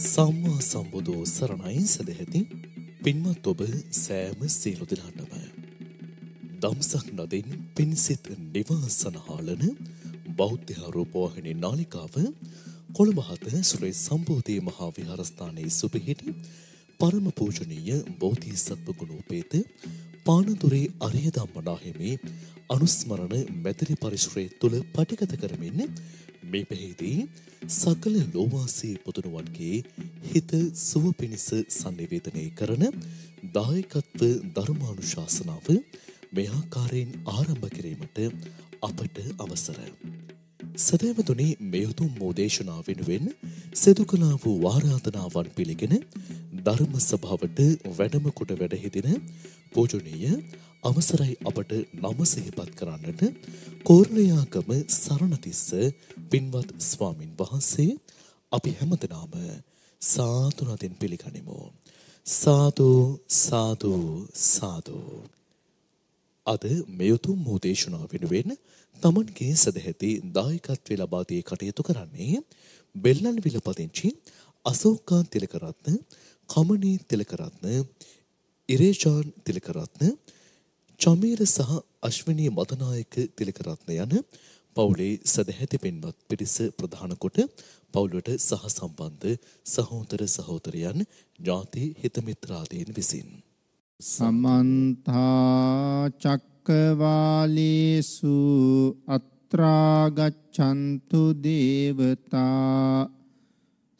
සම්මා සම්බුදු සරණයින් සදැහැති පින්මත් ඔබ සෑම සියලු දෙනාටම. දම්සක් නදින් පින්සිත නිවා සනහාලන බෞද්ධහාරූපවාහිනි නාලිකාව කොළඹහත සුරේ සම්බෝධය මහා විහාරස්ථානයේ සුපිහිටි පරම පූජනීය බෝධී සත්ව ගුණෝපේත පානදුරේ අරිය ධම්මනාහිමේ අනුස්මරණ මැදිරි පරිසරය තුළ පටිගත කරමින් මේ පෙහිදී සකල ලෝවාසී පුතුණුවන්ගේ හිත සුව පිණිස sannivedanaya කරන දායකත්ව ධර්මානුශාසනාව මේ ආකාරයෙන් ආරම්භ කිරීමට අපට අවසර. සදෑවතුනි මේ උතුම් මෝදේශනාව වෙනුවෙන් සිදු කළා වූ ආරාධනාවන් පිළිගෙන ධර්ම සභාවට වැඩම කොට වැඩ හිදින පූජනීය අවසරයි අපට නම සිහිපත් කරන්නට කෝරළයාගම සරණතිස්ස පින්වත් ස්වාමින් වහන්සේ අපි හැමදෙනාම සාදු නදින් පිළිගනිමු. සාදු සාදු සාදු. අද මේ උතුම් වූ දේශනාව වෙනුවෙන් තමන්ගේ සදැහැති දායකත්වය ලබා දී කටයුතු කරන්නේ බෙල්ලන් විල පදිංචි අශෝකා තිලකරත්න, කමනී තිලකරත්න, ඉරේෂාන් තිලකරත්න චමීර සහ අශ්විනී මදනායක තිලකරත්න යන පවුලේ සදැහැති පෙන්වත් පිරිස ප්‍රධාන කොට පවුලට සහ සම්බන්ධ සහෝදර සහෝදරයන් ඥාති හිතමිත්‍රාදීන් විසින් සමන්ත චක්කවාලේසු අත්‍රා ගච්ඡන්තු දේවතා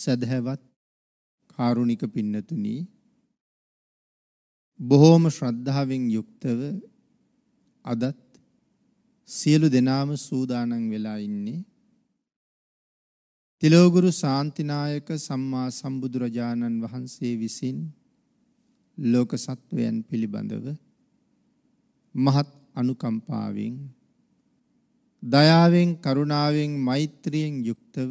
සදහැවත් කාරුණික පින්නතුනි බොහෝම ශ්‍රද්ධාවෙන් යුක්තව අදත් සියලු දෙනාම සූදානම් වෙලා ඉන්නේ තිලෝගුරු ශාන්තිනායක සම්මා සම්බුදුරජාණන් වහන්සේ විසින් ලෝක සත්වයන් පිළිබඳව මහත් අනුකම්පාවෙන් දයාවෙන් කරුණාවෙන් මෛත්‍රියෙන් යුක්තව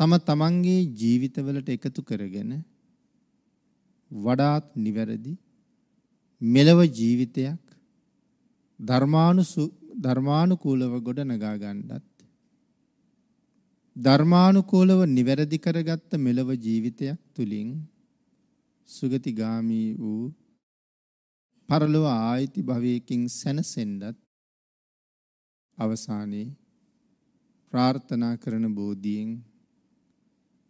තම තමන්ගේ ජීවිතවලට එකතු කරගෙන වඩාත් නිවැරදි මෙලව ජීවිතයක් ධර්මානුසු ධර්මානුකූලව ගොඩනගා ගන්නත් ධර්මානුකූලව නිවැරදි කරගත්ත මෙලව ජීවිතයක් තුලින් සුගතිගාමී වූ පරලොව ආයිති භවයකින් සැනසෙන්නත් අවසානයේ ප්‍රාර්ථනා කරන බෝධියෙන්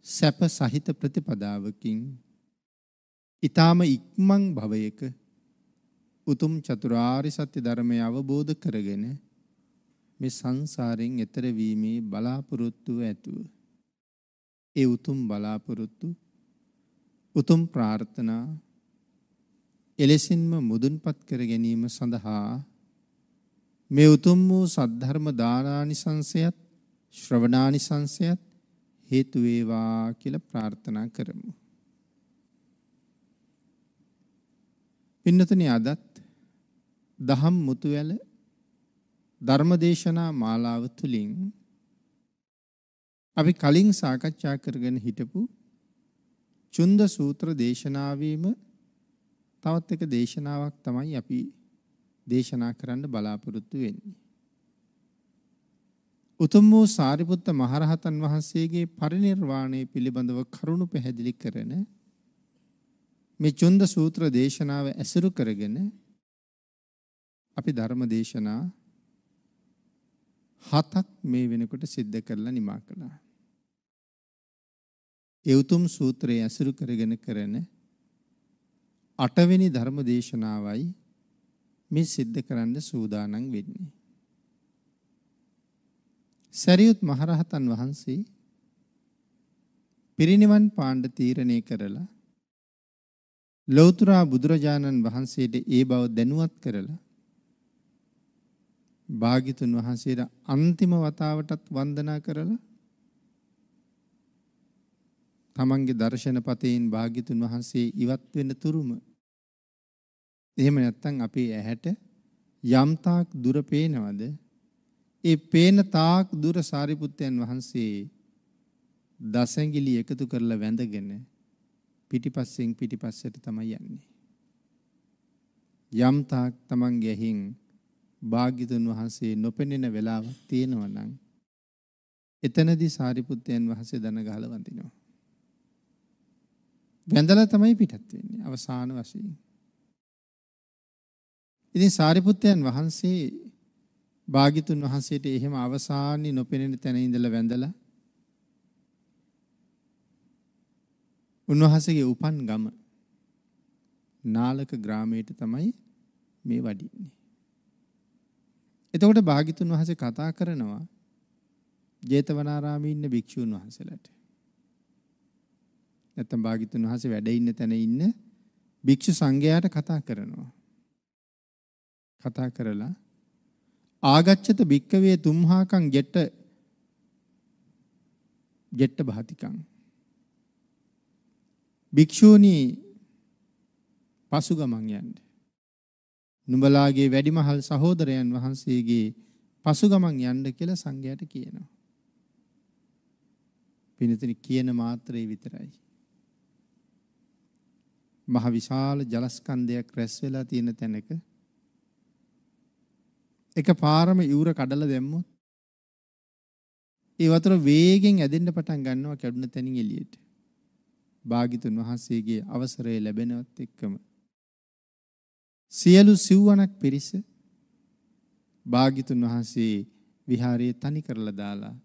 සැප සහිත ප්‍රතිපදාවකින් ඊටාම ඉක්මන් භවයක උතුම් චතුරාරි සත්‍ය ධර්මය අවබෝධ කරගෙන මේ සංසාරයෙන් එතර වීමේ බලාපොරොත්තු ඇතුව ඒ උතුම් බලාපොරොත්තු උතුම් ප්‍රාර්ථනා එලෙසින්ම මුදුන්පත් කර ගැනීම සඳහා මේ උතුම් වූ සද්ධර්ම දානානිසංසයත් ශ්‍රවණානිසංසයත් හේතු වේවා කියලා ප්‍රාර්ථනා කරමු. පින්නතනි අදත් දහම් මුතුවැල ධර්මදේශනා මාලාව තුලින් අපි කලින් සාකච්ඡා කරගෙන හිටපු චුන්ද සූත්‍ර දේශනාවීම තවත් එක දේශනාවක් තමයි අපි දේශනා කරන්න බලාපොරොත්තු වෙන්නේ. උතුම් වූ සාරිපුත්ත මහරහතන් වහන්සේගේ පරිණිර්වාණය පිළිබඳව කරුණු පැහැදිලි කරන මේ චුන්ද සූත්‍ර දේශනාව ඇසුරු කරගෙන අපි ධර්ම දේශනා හතක් මේ වෙනකොට සිද්ධ කරලා නිමා කළා. ඒ උතුම් සූත්‍රය ඇසුරු කරගෙන කරන අටවෙනි ධර්ම දේශනාවයි මේ සිද්ධ කරන්න සූදානම් වෙන්නේ. සරියුත් මහරහතන් වහන්සේ පිරිනිවන් පාණ්ඩ තීරණය කරලා ලෞතර බුදුරජාණන් වහන්සේට ඒ බව දැනුවත් කරලා භාගිතුන් වහන්සේට අන්තිම වතාවටත් වන්දනා කරලා තමන්ගේ දර්ශනපතයෙන් භාග්‍යතුන් වහන්සේ ඉවත් වෙන තුරුම එහෙම නැත්නම් අපේ ඇහැට යම්තාක් දුර පේනවද ඒ පේන තාක් දුර සාරිපුත්තයන් වහන්සේ දසැඟිලි එකතු කරලා වැඳගෙන පිටිපස්සෙන් පිටිපස්සට තමයි යන්නේ. යම් තාක් තමන්ගේ ඇහින් භාග්‍යතුන් වහන්සේ නොපෙනෙන වෙලාවක් තියෙනවා නම් එතනදී සාරිපුත්තයන් වහන්සේ දන ගහලා වඳිනවා. වැඳලා තමයි පිටත් වෙන්නේ අවසාන වශයෙන්. ඉතින් සාරිපුත්තයන් වහන්සේ භාග්‍යතුන් වහන්සේට එහෙම අවසානයේ නොපෙනෙන තැන ඉඳලා වැඳලා උන්වහන්සේගේ උපන් ගම නාලක ග්‍රාමයට තමයි මේ වඩින්නේ. එතකොට භාග්‍යතුන් වහන්සේ කතා කරනවා ජේතවනාරාමයේ ඉන්න භික්ෂුන් වහන්සේලාට. නැත්තම් භාග්‍යතුන් වහන්සේ වැඩ ඉන්න තැන ඉන්න භික්ෂු සංඝයාට කතා කරනවා. කතා කරලා ආගච්ඡත භික්කවේ තුම්හාකං ජෙට්ට ජෙට්ට භාතිකං භික්ෂූනි පසු ගමන් යන්න නුඹලාගේ වැඩිමහල් සහෝදරයන් වහන්සේගේ පසු ගමන් යන්න කියලා සංඝයාට කියනවා පිනතින කියන මාත්‍රේ විතරයි මහ විශාල ජලස්කන්ධයක් රැස් වෙලා තියෙන තැනක එක පාරම ඉවුර කඩලා දැම්මොත් ඒ වතුර වේගෙන් ඇදෙන්න පටන් ගන්නවා කැඩුන තැනින් එළියට. භාගිතුන් වහන්සේගේ අවසරය ලැබෙනවත් එක්කම සියලු සිව්වණක් පිරිස භාගිතුන් වහන්සේ විහාරයේ තනි කරලා දාලා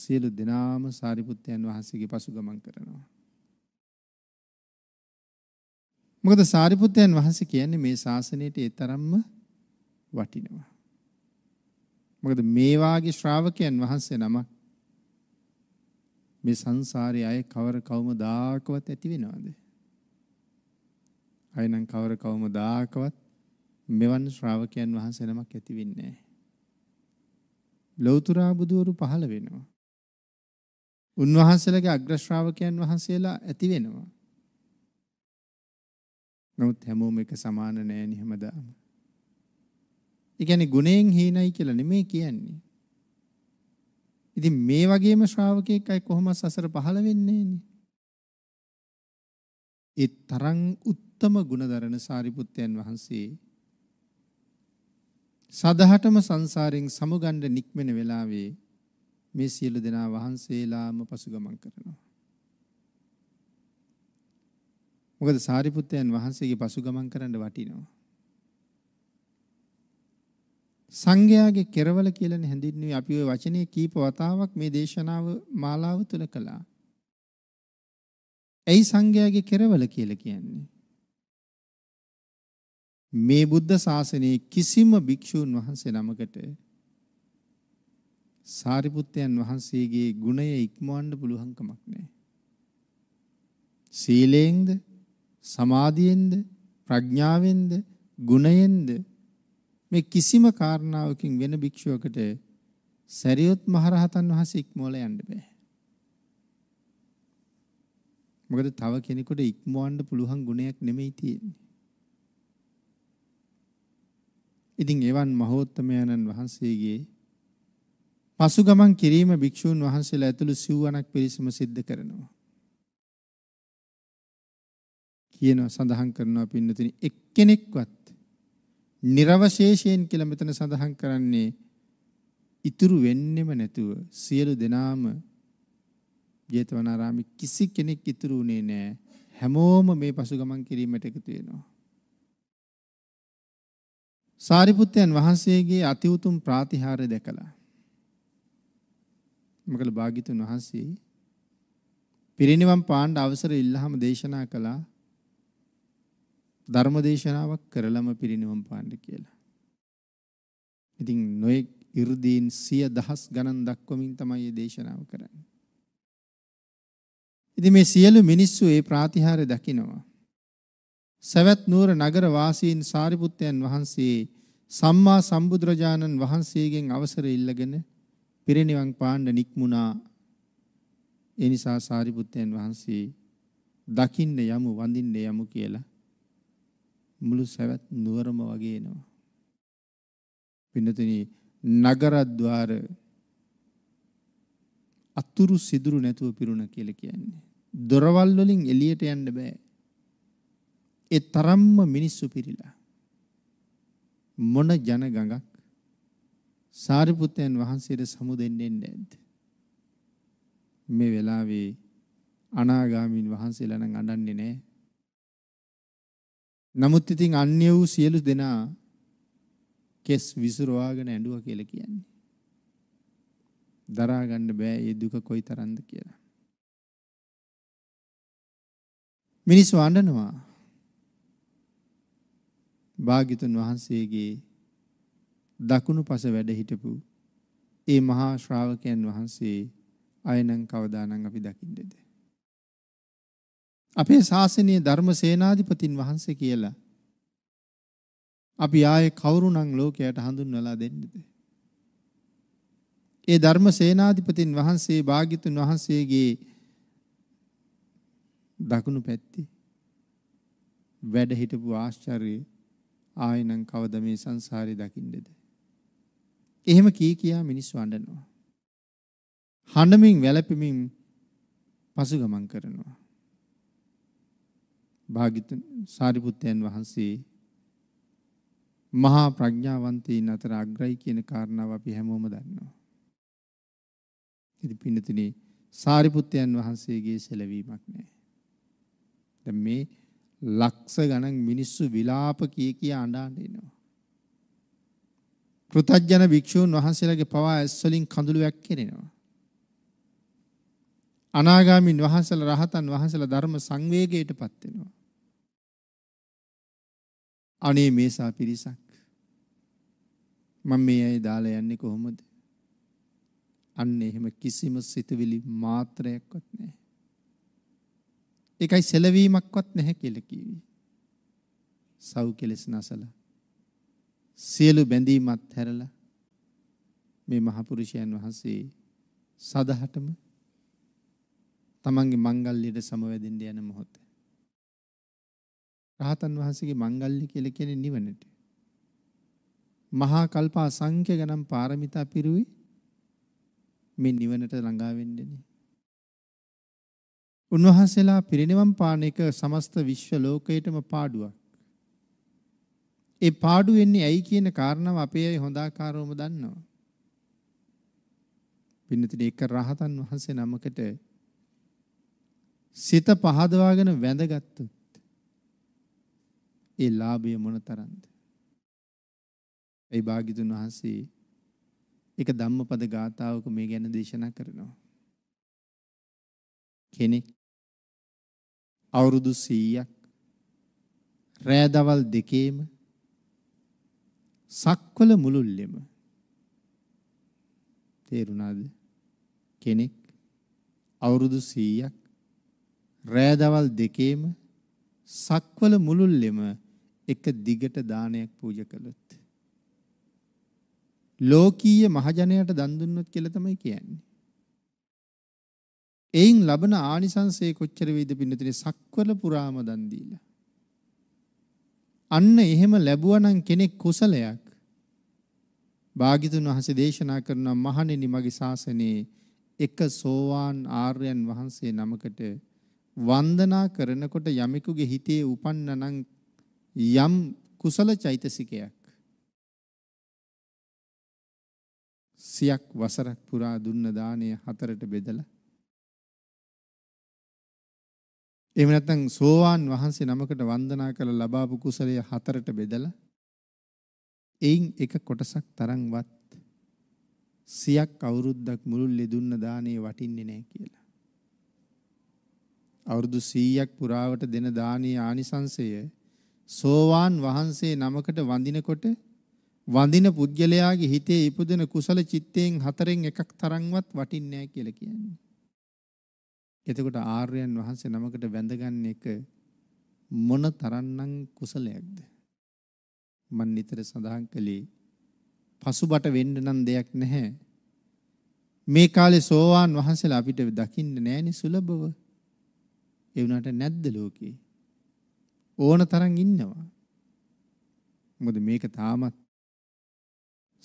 සියලු දෙනාම සාරිපුත්තයන් වහන්සේගේ පසුගමන් කරනවා. මොකද සාරිපුත්තයන් වහන්සේ කියන්නේ මේ ශාසනයට ඒ තරම්ම වටිනවා. මොකද මේ වාගේ ශ්‍රාවකයන් වහන්සේ නමක් මේ සංසාරයේ අය කවර කවමදාකවත් ඇති වෙනවද? අයනම් කවර කවමදාකවත් මෙවන් ශ්‍රාවකයන් වහන්සේ නමක් ඇති වෙන්නේ නැහැ. ලෞතර බුදවරු පහළ වෙනවා. උන්වහන්සේලගේ අග්‍ර ශ්‍රාවකයන් වහන්සේලා ඇති වෙනවා. නමුත් හැමෝම එක සමාන නැහැ නේ හැමදාම. ඒ කියන්නේ ගුණයෙන් හීනයි කියලා නෙමෙයි කියන්නේ. ඉතින් මේ වගේම ශ්‍රාවකයෙක් අය කොහොම සසර පහළ වෙන්නේ නේ? ඒ තරම් උත්තරම ගුණධරණ සාරිපුත්තයන් වහන්සේ සදහටම සංසාරයෙන් සමුගන්න නික්මෙන වෙලාවේ මේ සියලු දෙනා වහන්සේලාම පසුගමන් කරනවා. මොකද සාරිපුත්තයන් වහන්සේගේ පසුගමන් කරන්න වටිනවා. සංඝයාගේ කෙරවල කියලා හැඳින්වුවේ අපි ওই වචනේ කීප වතාවක් මේ දේශනාව මාලාව තුල කළා. ඇයි සංඝයාගේ කෙරවල කියලා කියන්නේ? මේ බුද්ධ ශාසනයේ කිසිම භික්ෂූන් වහන්සේ නමකට සාරිපුත්තයන් වහන්සේගේ ගුණය ඉක්මවන්න පුළුවන් කමක් නැහැ. සීලයෙන්ද සමාධියෙන්ද ප්‍රඥාවෙන්ද ගුණයෙන්ද මේ කිසිම කාරණාවකින් වෙන භික්ෂුවකට සැරියොත් මහරහතන් වහන්සේ ඉක්මවල යන්න බෑ. මොකද තව කෙනෙකුට ඉක්මවන්න පුළුවන් ගුණයක් නෙමෙයි තියෙන්නේ. ඉතින් එවන් මහෝත්තමයන්න් වහන්සේගේ පසු ගමන් කිරීම භික්ෂූන් වහන්සේලා ඇතුළු සිව්වණක් පිරිසම සිද්ධ කරනවා. කියනවා සඳහන් කරනවා පින්නතුනි එක්කෙනෙක්වත් නිර්වශේෂයෙන් කියලා මෙතන සඳහන් කරන්නේ ඉතුරු වෙන්නෙම නැතුව සියලු දෙනාම ජේතවනාරාමේ කිසි කෙනෙක් ඉතුරු වුණේ නැහැ. හැමෝම මේ පසුගමන් කිරීමට එකතු වෙනවා. සාරිපුත්තයන් වහන්සේගේ අති උතුම් ප්‍රාතිහාර්ය දැකලා මොකද භාග්‍යතුන් වහන්සේ පිරිනිවන් පාණ්ඩ අවසර ඉල්ලහම දේශනා කළා ධර්මදේශනාවක් කරලම පිරිනිවන් පාන්න කියලා. ඉතින් නොයෙක් 이르දීන් සිය දහස් ගණන් දක්වමින් තමයි මේ දේශනාව කරන්නේ. ඉතින් මේ සියලු මිනිස්සු මේ ප්‍රාතිහාර්ය දකිනවා. සවැත් නුවර නගර වාසීන් සාරිපුත්තයන් වහන්සේ සම්මා සම්බුදුරජාණන් වහන්සේගෙන් අවසර ඉල්ලගෙන පිරිනිවන් පාන්න නික්මුණා. ඒ නිසා සාරිපුත්තයන් වහන්සේ දකින්න යමු වඳින්න යමු කියලා මුළු සැවැත් නුවරම වගේ එනවා. පින්නතුනි නගරද්වාර අතුරු සිදුරු නැතුව පිරුණ කියලා කියන්නේ. දොරවල් වලින් එළියට යන්න බෑ. ඒ තරම්ම මිනිස්සු පිරීලා. මොන ජනගඟක් සාරිපුත්තයන් වහන්සේට සමු දෙන්නේ නැද්ද? මේ වෙලාවේ අනාගාමීන් වහන්සේලා නම් අඬන්නේ නැහැ. නමුත් ඉතින් අන්‍ය වූ සියලු දෙනා කෙස් විසිරවාගෙන ඇඬුවා කියලා කියන්නේ. දරා ගන්න බෑ මේ දුක කොයි තරම්ද කියලා. මිනිස්සු අඬනවා. භාග්‍යතුන් වහන්සේගේ දකුණු පස වැඩ හිටපු ඒ මහා ශ්‍රාවකයන් වහන්සේ අයනම් කවදානම් අපි දකින්නේද? අපේ ශාසනීය ධර්ම සේනාධිපතින් වහන්සේ කියලා. අපි ආයේ කවුරුනම් ලෝකයට හඳුන්වලා දෙන්නද? ඒ ධර්ම සේනාධිපතින් වහන්සේ භාග්‍යතුන් වහන්සේගේ දකුණු පැත්තේ වැඩ හිටපු ආශ්චර්ය ආයෙනම් කවද මේ සංසාරේ දකින්නේද? එහෙම කී කියා මිනිස්සු අඬනවා. හඬමින් වැළපෙමින් පසුගමන් කරනවා. භාගිතුන් සාරිපුත්තයන් වහන්සේ මහා ප්‍රඥාවන්තයින් අතර අග්‍රයි කියන කාරණාව අපි හැමෝම දන්නවා. ඉතින් පින්නතුනි සාරිපුත්තයන් වහන්සේගේ සැලවීමක් නැහැ. දැන් මේ ලක්ෂ ගණන් මිනිස්සු විලාප කී කී අඬ අඬ ඉනවා. කෘතඥ භික්ෂූන් වහන්සේලාගේ පවා ඇස් වලින් කඳුළුවක් කෙරෙනවා. අනාගාමීන් වහන්සේලා රහතන් වහන්සේලා ධර්ම සංවේගයටපත් වෙනවා. අනේ මේසා පිරිසක් මම මේ අය දාලා යන්නේ කොහොමද? අන්න එහෙම කිසිම සිතවිලි මාත්‍රයක්වත් නැහැ. ඒකයි සැලවීමක්වත් නැහැ කියලා කිව්වේ. සව් කෙලස් නැසලා සියලු බැඳීම් අත්හැරලා මේ මහපුරුෂයන් වහන්සේ සදහටම තමන්ගේ මංගල්‍යයට සමවැදෙන්න යන මොහොතේ රහතන් වහන්සේගේ මංගල්‍ය කියලා කියන්නේ නිවනට. මහා කල්ප අසංඛ්‍ය ගණන් පාරමිතා පිරුවේ මේ නිවනට ළඟා වෙන්නනේ. උන්වහන්සේලා පිරිනිවන් පාන එක සමස්ත විශ්ව ලෝකයටම පාඩුවක්. ඒ පාඩු වෙන්නේ ඇයි කියන කාරණාව අපේ අය හොඳාකාරවම දන්නවා. පින්නතිට එක රහතන් වහන්සේ නමකට සිත පහදවාගෙන වැඳගත්තු ඒ ලාභය මොනතරම්ද? ඒ භාග්‍යතුන් වහන්සේ එක ධම්මපද ගාථාවක මේ ගැන දේශනා කරනවා. කෙනෙක් අවුරුදු 100ක් රෑ දවල් දෙකේම සක්වල මුලුල්ලෙම තේරුණාද කෙනෙක් අවුරුදු 100ක් රෑ දවල් දෙකේම සක්වල මුලුල්ලෙම එක දිගට දානයක් පූජා කළොත් ලෝකීය මහජනයාට දන් දුන්නොත් කියලා තමයි කියන්නේ. එයින් ලබන ආනිසංසය කොච්චර වේද පින්නතුනේ සක්වල පුරාම දන් දීලා. අන්න එහෙම ලැබුවනම් කෙනෙක් කුසලයක්. භාග්‍යතුන් වහන්සේ දේශනා කරන මහණෙනි මගේ ශාසනයේ එක සෝවාන් ආර්යයන් වහන්සේ නමකට වන්දනා කරනකොට යමෙකුගේ හිතේ උපන්නනම් යම් කුසල චෛතසිකයක් සියක් වසරක් පුරා දුන්න දාණය හතරට බෙදලා එහෙම නැත්නම් සෝවාන් වහන්සේ නමකට වන්දනා කළ ලබාපු කුසලය හතරට බෙදලා එයින් එක කොටසක් තරම්වත් සියක් අවුරුද්දක් මුළුල්ලේ දුන්න දාණය වටින්නේ නැහැ කියලා. අවුරුදු 100ක් පුරාවට දෙන දානීය ආනිසංසය සෝවාන් වහන්සේ නමකට වඳිනකොට වඳින පුද්ගලයාගේ හිතේ ඉපදෙන කුසල චිත්තයෙන් හතරෙන් එකක් තරම්වත් වටින්නේ නැහැ කියලා කියන්නේ. එතකොට ආර්යයන් වහන්සේ නමකට වැඳගන්න එක මොන තරම්නම් කුසලයක්ද? මන් නිතර සඳහන් කළේ පසුබට වෙන්න නම් දෙයක් නැහැ. මේ කාලේ සෝවාන් වහන්සේලා අපිට දකින්න නැහෙනි සුලභව. ඒ වුණාට නැද්ද ලෝකේ? ඕන තරම් ඉන්නවා. මොකද මේක තාමත්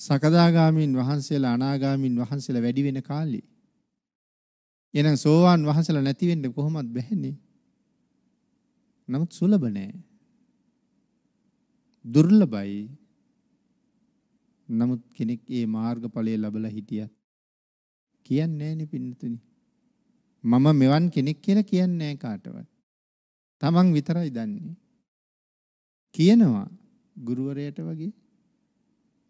සකදාගාමීන් වහන්සේලා අනාගාමීන් වහන්සේලා වැඩි වෙන කාලේ. එහෙනම් සෝවාන් වහන්සේලා නැති වෙන්න කොහොමවත් බැහැනේ. නමුත් සුලබ නෑ. දුර්ලභයි. නමුත් කෙනෙක් ඒ මාර්ගඵලය ලබලා හිටියත් කියන්නේ නෑනේ පින්නතුනි. මම මෙවන් කෙනෙක් කියලා කියන්නේ නෑ කාටවත්. තමන් විතරයි දන්නේ. කියනවා ගුරුවරයාට වගේ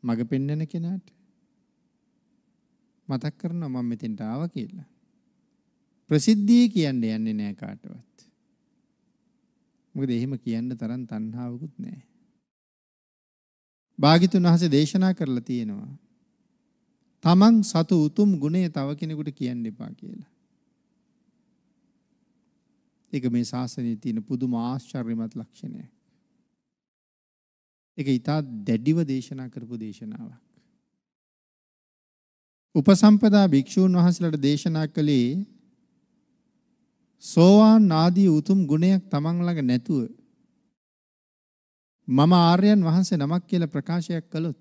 මග පෙන්වන කෙනාට මතක් කරනවා මම මෙතෙන්ට ආවා කියලා. ප්‍රසිද්ධිය කියන්න යන්නේ නෑ කාටවත්. මොකද එහෙම කියන්න තරම් තණ්හාවකුත් නෑ. භාගිතුන් වහන්සේ දේශනා කරලා තියෙනවා. තමන් සතු උතුම් ගුණය තව කෙනෙකුට කියන්න එපා කියලා. ඒක මේ ශාසනයේ තියෙන පුදුම ආශ්චර්යමත් ලක්ෂණයක්. ඒක ඊටා දැඩිව දේශනා කරපු දේශනාවක්. උපසම්පදා භික්ෂූන් වහන්සේලාට දේශනා කළේ සෝවාන් ආදී උතුම් ගුණයක් තමන් ළඟ නැතුව මම ආර්යයන් වහන්සේ නමක් කියලා ප්‍රකාශයක් කළොත්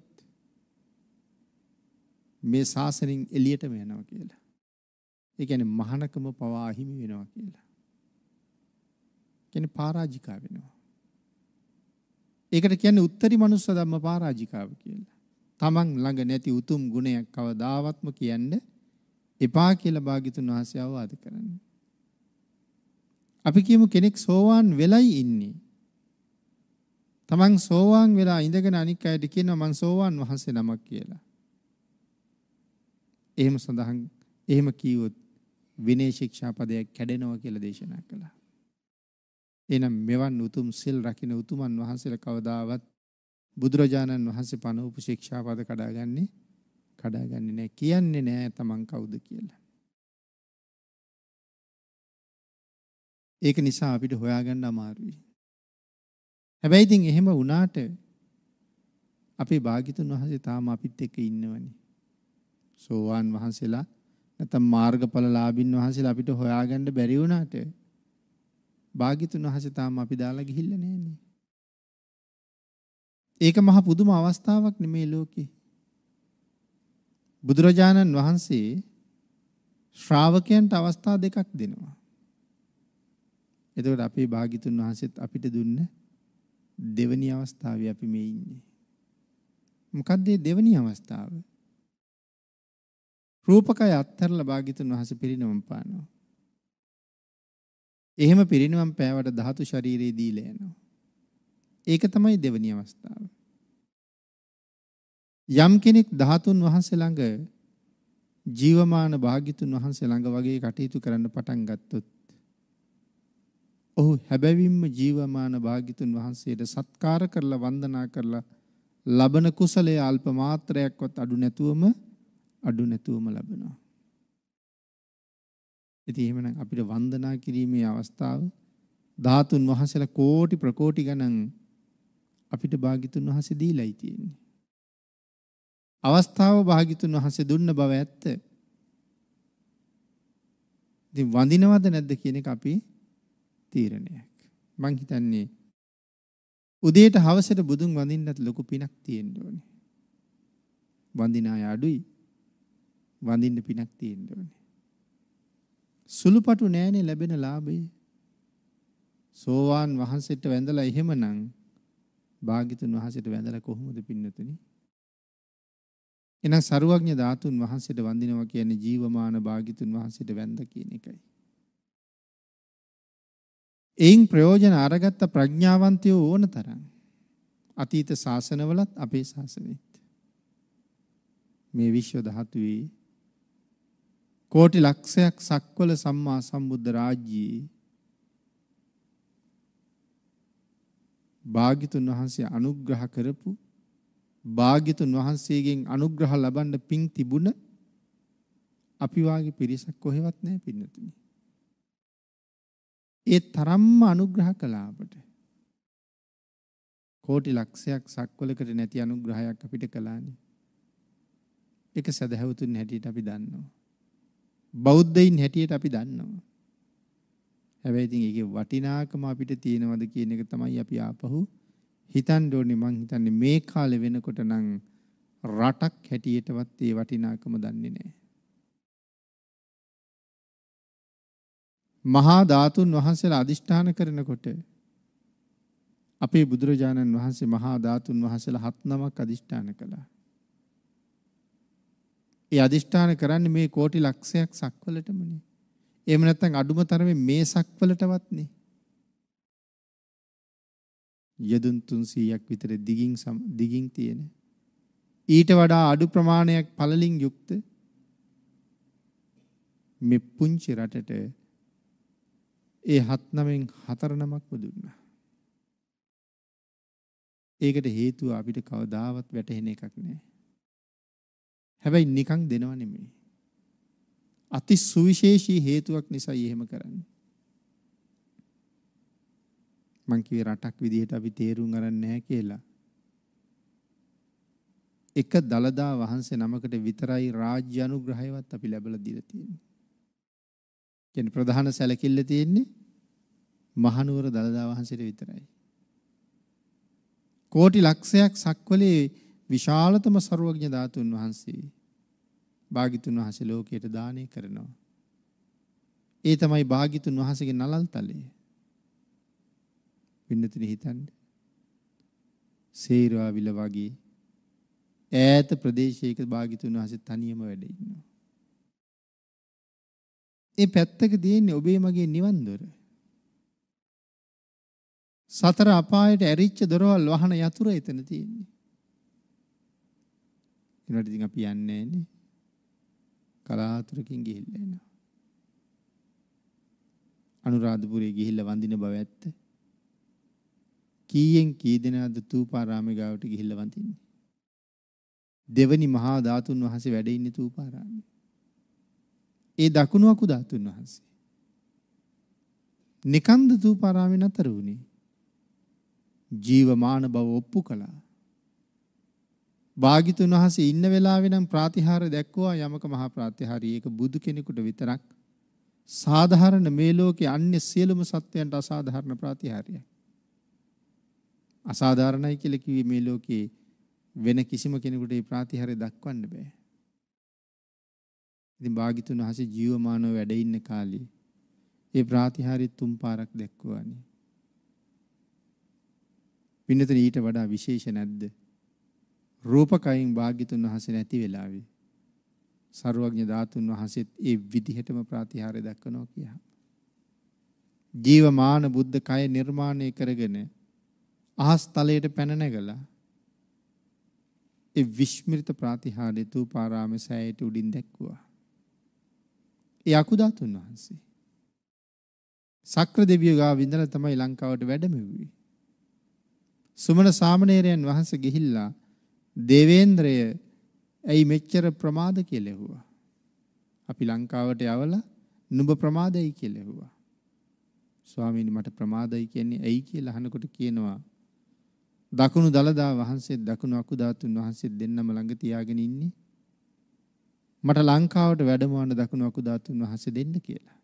මේ ශාසනයෙන් එළියටම යනවා කියලා. ඒ කියන්නේ මහානකම පවා අහිමි වෙනවා කියලා. කියන්නේ පරාජිකා වෙනවා. ඒකට කියන්නේ උත්තරී මනුස්ස ධම්ම පරාජිකාව කියලා. තමන් ළඟ නැති උතුම් ගුණයක් කවදාවත්ම කියන්න එපා කියලා භාග්‍යතුන් වහන්සේ අවවාද කරන්නේ. අපි කියමු කෙනෙක් සෝවාන් වෙලයි ඉන්නේ. තමන් සෝවාන් වෙලා ඉඳගෙන අනික් අයට කියනවා මං සෝවාන් වහන්සේ නමක් කියලා. එහෙම සඳහන් එහෙම කීවොත් විනය ශික්ෂා පදයක් කැඩෙනවා කියලා දේශනා කළා. එහෙනම් මෙවන් උතුම් සිල් රකින්න උතුමන් වහන්සේලා කවදාවත් බුදුරජාණන් වහන්සේ පනවපු ශික්ෂාපද කඩාගන්නේ කඩාගන්නේ නැහැ කියන්නේ නැහැ තමන් කවුද කියලා. ඒක නිසා අපිට හොයාගන්න අමාරුයි. හැබැයි ඉතින් එහෙම වුණාට අපේ භාග්‍යතුන් වහන්සේ තාම අපිත් එක්ක ඉන්නවනේ. සෝවාන් වහන්සේලා නැත්නම් මාර්ගඵලලාභින් වහන්සේලා අපිට හොයාගන්න බැරි වුණාට භාග්‍යතුන් වහන්සේ තාම අපි දාලා ගිහිල්ලා නැහනේ. ඒක මහ පුදුම අවස්ථාවක් නෙමේ ලෝකේ. බුදුරජාණන් වහන්සේ ශ්‍රාවකයන්ට අවස්ථා දෙකක් දෙනවා. එතකොට අපේ භාග්‍යතුන් වහන්සේත් අපිට දුන්න දෙවැනි අවස්ථාවේ අපි මේ ඉන්නේ. මොකද්ද දෙවැනි අවස්ථාව? රූපකය අත්හැරලා භාග්‍යතුන් වහන්සේ පිරිනමම් පානවා. එහෙම පිරිනිවන් පෑවට ධාතු ශරීරයේ දීලා යනවා. ඒක තමයි දෙවැනි අවස්ථාව. යම් කෙනෙක් ධාතුන් වහන්සේ ළඟ ජීවමාන භාග්‍යතුන් වහන්සේ ළඟ වගේ කටයුතු කරන්න පටන් ගත්තොත් ඔහු හැබැවින්ම ජීවමාන භාග්‍යතුන් වහන්සේට සත්කාර කරලා වන්දනා කරලා ලබන කුසලයේ අල්ප මාත්‍රයක්වත් අඩු නැතුවම අඩු නැතුවම ලබනවා. ඉතින් එහෙමනම් අපිට වන්දනා කිරීමේ අවස්ථාව ධාතුන් වහන්සේලා කෝටි ප්‍රකෝටි ගණන් අපිට භාගිතුන් වහන්සේ දීලායි තියෙන්නේ. අවස්ථාව භාගිතුන් වහන්සේ දුන්න බව ඇත්ත. ඉතින් වඳිනවද නැද්ද කියන එක අපි තීරණයක්. මං හිතන්නේ උදේට හවසට බුදුන් වඳින්නත් ලොකු පිනක් තියෙන්න ඕනේ. වඳින අය අඩුයි. වඳින්න පිනක් තියෙන්න ඕනේ. සුළුපටු නෑනේ ලැබෙන ලාභය. සෝවාන් වහන්සේට වැඳලා එහෙමනම් භාග්‍යතුන් වහන්සේට වැඳලා කොහොමද පින්නතුනි? එහෙනම් සරුවඥ ධාතුන් වහන්සේට වඳිනවා කියන්නේ ජීවමාන භාග්‍යතුන් වහන්සේට වැඳ කියන එකයි. එයින් ප්‍රයෝජන අරගත්ත ප්‍රඥාවන්තයෝ ඕන තරම් අතීත ශාසනවලත් අපේ ශාසනෙත් මේ විශ්ව ධාතුවේ කෝටි ලක්ෂයක් සක්වල සම්මා සම්බුද්ධ රාජ්‍යයේ භාග්‍යතුන් වහන්සේ අනුග්‍රහ කරපු භාග්‍යතුන් වහන්සේගෙන් අනුග්‍රහ ලබන්න පිං තිබුණ අපි වාගේ පිරිසක් කොහෙවත් නැහැ පින්නතුනි. ඒ තරම්ම අනුග්‍රහ කළා අපට. කෝටි ලක්ෂයක් සක්වලකට නැති අනුග්‍රහයක් අපිට කළානේ. ඒක සදහැවතුන් හැටියට අපි දන්නවා. බෞද්ධයින් හැටියට අපි දන්නවා. හැබැයි ඉතින් ඒකේ වටිනාකම අපිට තියෙනවද කියන එක තමයි අපි ආපහු හිතන්න ඕනේ මං හිතන්නේ මේ කාලේ වෙනකොට නම් රටක් හැටියටවත් ඒ වටිනාකම දන්නේ නැහැ. මහා ධාතුන් වහන්සේලා අදිෂ්ඨාන කරනකොට අපේ බුදුරජාණන් වහන්සේ මහා ධාතුන් වහන්සේලා හත් නමක් අදිෂ්ඨාන කළා. ඒ අදිෂ්ඨාන කරන්නේ මේ කෝටි ලක්ෂයක් සක්වලටමනේ. එහෙම නැත්නම් අඩුම තරමේ මේ සක්වලටවත්නේ. යදුන් 300ක් විතර දිගින් දිගින් තියෙන. ඊට වඩා අඩු ප්‍රමාණයක් පළලින් යුක්ත මේ පුංචි රටට ඒ හත් නමෙන් හතර නමක්ම දුන්නා. ඒකට හේතුව අපිට කවදාවත් වැටහෙන එකක් නෑ. හැබැයි නිකන් දෙනව නෙමෙයි. අති සුවිශේෂී හේතුවක් නිසා එහෙම කරන්නේ. මං කියේ රටක් විදිහට අපි තේරුම් අරන් නැහැ කියලා. එක දලදා වහන්සේ නමකට විතරයි රාජ්‍ය අනුග්‍රහයවත් අපි ලැබලා දීලා තියෙන්නේ. කියන්නේ ප්‍රධාන සැලකිල්ල තියෙන්නේ මහනුවර දලදා වහන්සේට විතරයි. කෝටි ලක්ෂයක් සක්වලේ විශාලතම ਸਰවඥ ධාතුන් වහන්සේ භාගිතුන් වහන්සේ ලෝකයට දානය කරනවා. ඒ තමයි භාගිතුන් වහන්සේගේ නලල් තලය. පින්නතින හිතන්න. සේරවා විල වගේ ඈත ප්‍රදේශයක භාගිතුන් වහන්සේ තනියම වැඩ ඉන්නවා. ඒ පැත්තක තියෙන්නේ ඔබේ මගේ නිවන් දොර. සතර අපායට ඇරිච්ච දොරවල් වහන යතුරු එතන තියෙන්නේ. ඒනට ඉතින් අපි යන්නේ නැහනේ. කලාතුරකින් ගිහිල්ලා එනවා. අනුරාධපුරේ ගිහිල්ලා වඳින බව ඇත්ත. කීයෙන් කී දෙනාද තූපාරාමේ ගාවට ගිහිල්ලා වඳින්නේ? දෙවනි මහා ධාතුන් වහන්සේ වැඩ ඉන්නේ තූපාරාමේ. ඒ දකුණු අකු ධාතුන් වහන්සේ. නිකන්ද තූපාරාමේ නතර වුණේ. ජීවමාන බව ඔප්පු කළා. භාගිතුන් වහන්සේ ඉන්න වෙලාවේ නම් ප්‍රාතිහාර දැක්වුවා යමක මහා ප්‍රාතිහාරී ඒක බුදු කෙනෙකුට විතරක් සාධාරණ මේ ලෝකයේ අන්‍ය සියලුම සත්වයන්ට අසාධාරණ ප්‍රාතිහාරයයි. අසාධාරණයි කියලා කිව්වේ මේ ලෝකයේ වෙන කිසිම කෙනෙකුට මේ ප්‍රාතිහාරය දක්වන්න බෑ. ඉතින් භාගිතුන් වහන්සේ ජීවමානව වැඩ ඉන්න කාලේ ඒ ප්‍රාතිහාරය තුන් පාරක් දැක්වුවානේ. විනතන ඊට වඩා විශේෂ නැද්ද? රූපකයෙන් භාග්‍යතුන් වහන්සේ නැති වෙලාවේ සරුවඥ ධාතුන් වහන්සේත් ඒ විදිහටම ප්‍රතිහාරය දක්වනවා කියහා. ජීවමාන බුද්ධ කය නිර්මාණය කරගෙන අහස් තලයට පැන නැගලා ඒ විශ්මිත ප්‍රතිහාරය තුපාරාම සෑයට උඩින් දැක්වුවා. ඒ අකුධාතුන් වහන්සේ. සක්‍ර දෙවියෝ ගාව ඉඳලා තමයි ලංකාවට වැඩමෙව්වේ. සුමන සාමණේරයන් වහන්සේ ගිහිල්ලා දේවේන්ද්‍රය ඇයි මෙච්චර ප්‍රමාද කියලා ඇහුවා. අපි ලංකාවට යවලා නුඹ ප්‍රමාදයි කියලා ඇහුවා. ස්වාමීනි මට ප්‍රමාදයි කියන්නේ ඇයි කියලා අහනකොට කියනවා දකුණු දලදා වහන්සේ දකුණු අකුධාතුන් වහන්සේ දෙන්නම ළඟ තියාගෙන ඉන්නේ. මට ලංකාවට වැඩමවන්න දකුණු අකුධාතුන් වහන්සේ දෙන්න කියලා.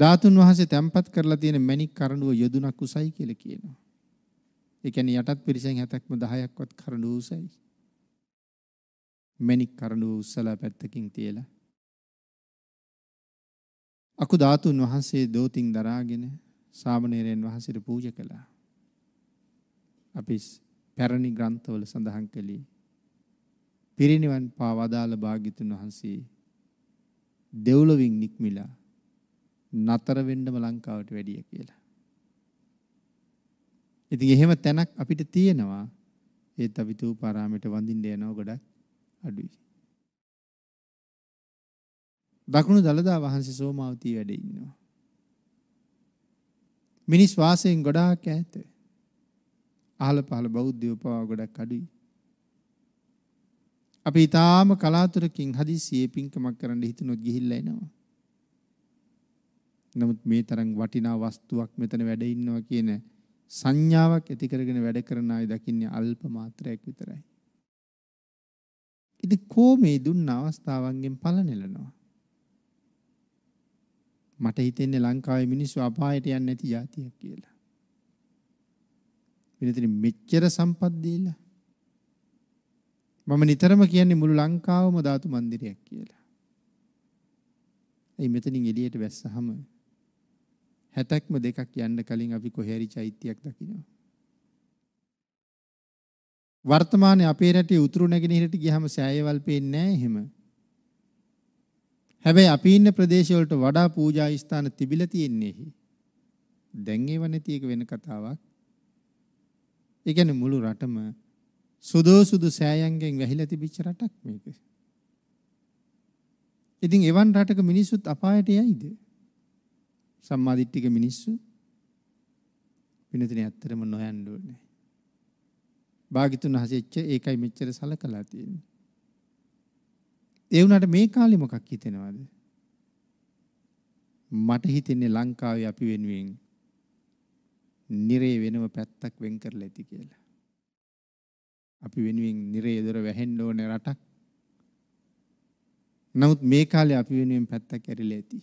ධාතුන් වහන්සේ තැම්පත් කරලා තියෙන මණික් කරඬුව යොදුනක් උසයි කියලා කියනවා. ඒ කියන්නේ යටත් පිරිසෙන් 70ක්ම 10ක්වත් කරඬු උසයි. මණික් කරඬු උස්සලා පැත්තකින් තියලා අකු ධාතුන් වහන්සේ දෝතින් දරාගෙන සාමණේරයන් වහන්සේට පූජා කළා. අපි පැරණි ග්‍රන්ථවල සඳහන් කළේ පිරිනිවන් පා වදාළ භාග්‍යතුන් වහන්සේ දෙව්ලොවින් නික්මිලා නතර වෙන්නම ලංකාවට වැඩිය කියලා. ඉතින් එහෙම තැනක් අපිට තියෙනවා. ඒත් අපි තූපාරාමයට වඳින්න යනවා ගොඩක් අඩුයි. දකුණු දළදා වහන්සේ සෝමාවතී වැඩ ඉන්නවා. මිනිස් වාසයෙන් ගොඩාක් ඈත. අහල පහල බෞද්ධයෝ පවා ගොඩක් අඩුයි. අපි ඊටාම කලාතුරකින් හදිසියෙ පින්කමක් කරන්න හිතනොත් ගිහිල්ලා එනවා. නමුත් මේ තරම් වටිනා වස්තුවක් මෙතන වැඩ ඉන්නවා කියන සංඥාවක් ඇති කරගෙන වැඩ කරන අය දකින්නේ අල්ප මාත්‍රයක් විතරයි. ඉතින් කෝ මේ දුන්න අවස්ථාවන්ගෙන් පල නෙලනවා. මට හිතෙන්නේ ලංකාවේ මිනිස්සු අපායට යන්නේ නැති જાතියක් කියලා. විනතින් මෙච්චර සම්පත් දීලා මම නිතරම කියන්නේ මුළු ලංකාවම ධාතු මන්දිරයක් කියලා. ඒ මෙතනින් එළියට වැස්සහම හැතැක්ම දෙකක් යන්න කලින් අපි කොහේරි චෛත්‍යයක් දකිනවා. වර්තමානයේ අපේ රටේ උතුරු නැගෙනහිරට ගියහම සෑයවල් පේන්නේ නැහැ එහෙම. හැබැයි අපි ඉන්න ප්‍රදේශවලට වඩා පූජා ස්ථාන තිබිලා තියෙන්නේ. දැන් ඒව නැති එක වෙන කතාවක්. ඒ කියන්නේ මුළු රටම සුදෝසුදු සෑයන්ගෙන් වැහිලා තිබිච්ච රටක් මේක. ඉතින් එවන් රටක මිනිසුත් අපායට යයිද? සම්මාදිට්ඨික මිනිස්සු විනතිනේ ඇත්තටම නොයන්න ඕනේ. භාගිතුන් හසෙච්ච ඒකයි මෙච්චර සලකලා තියෙන්නේ. ඒ වුණාට මේ කාලේ මොකක් හිතෙනවද? මට හිතෙන්නේ ලංකාවේ අපි වෙනුවෙන් නිරේ වෙනම පැත්තක් වෙන් කරලා ඇති කියලා. අපි වෙනුවෙන් නිරේ දොර වැහෙන්න ඕනේ රටක්. නමුත් මේ කාලේ අපි වෙනුවෙන් පැත්තක් ඇරිලා ඇති.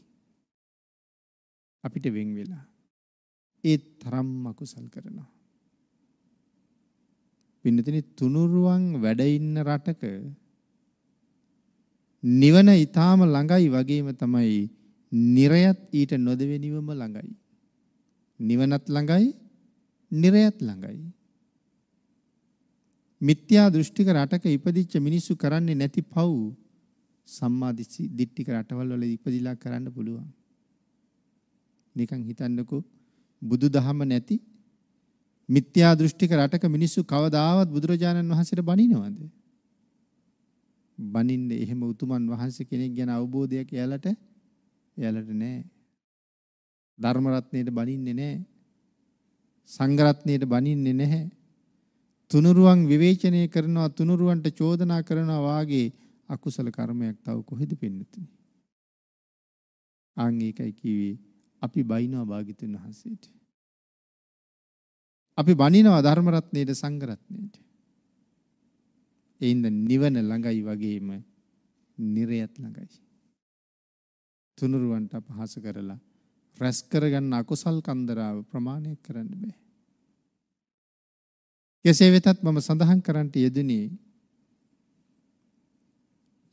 අපිට වෙන් වෙලා ඒ තරම්ම කුසල් කරනවා. පින්නතිනි තුනුරුවන් වැඩ ඉන්න රටක නිවන ඊටාම ළඟයි වගේම තමයි නිරයත් ඊට නොදෙවෙනිවම ළඟයි. නිවනත් ළඟයි, නිරයත් ළඟයි. මිත්‍යා දෘෂ්ටික රටක ඉපදිච්ච මිනිස්සු කරන්නේ නැති පව් සම්මා දිට්ඨික රටවල් වල ඉපදිලා කරන්න පුළුවන්. නිකන් හිතන්නකෝ බුදුදහම නැති මිත්‍යා දෘෂ්ටික රටක මිනිස්සු කවදාවත් බුදුරජාණන් වහන්සේට බනිනවද? බනින්නේ එහෙම උතුමන් වහන්සේ කෙනෙක් ගැන අවබෝධයක් එයාලට එයාලට නැහැ. ධර්ම රත්නයේට බනින්නේ නැහැ. සංඝ රත්නයේට බනින්නේ නැහැ. තුනුරුවන් විවේචනය කරනවා තුනුරුවන්ට චෝදනා කරනවා වාගේ අකුසල කර්මයක් තව කොහෙද පින්නතුනේ? ආන් ඒකයි කිව්වේ අපි බයිනවා භාග්‍යතුන් වහන්සේට. අපි බනිනවා ධර්ම රත්නයේද සංඝ රත්නයේද. ඒින්ද නිවන ළඟයි වගේම නිරයත් ළඟයි. තුනුරුවන්ට අපහාස කරලා රැස් කරගන්න අකුසල් කන්දරාව ප්‍රමාණය කරන්න බෑ. කෙසේ වෙතත් මම සඳහන් කරන්නට යෙදුනේ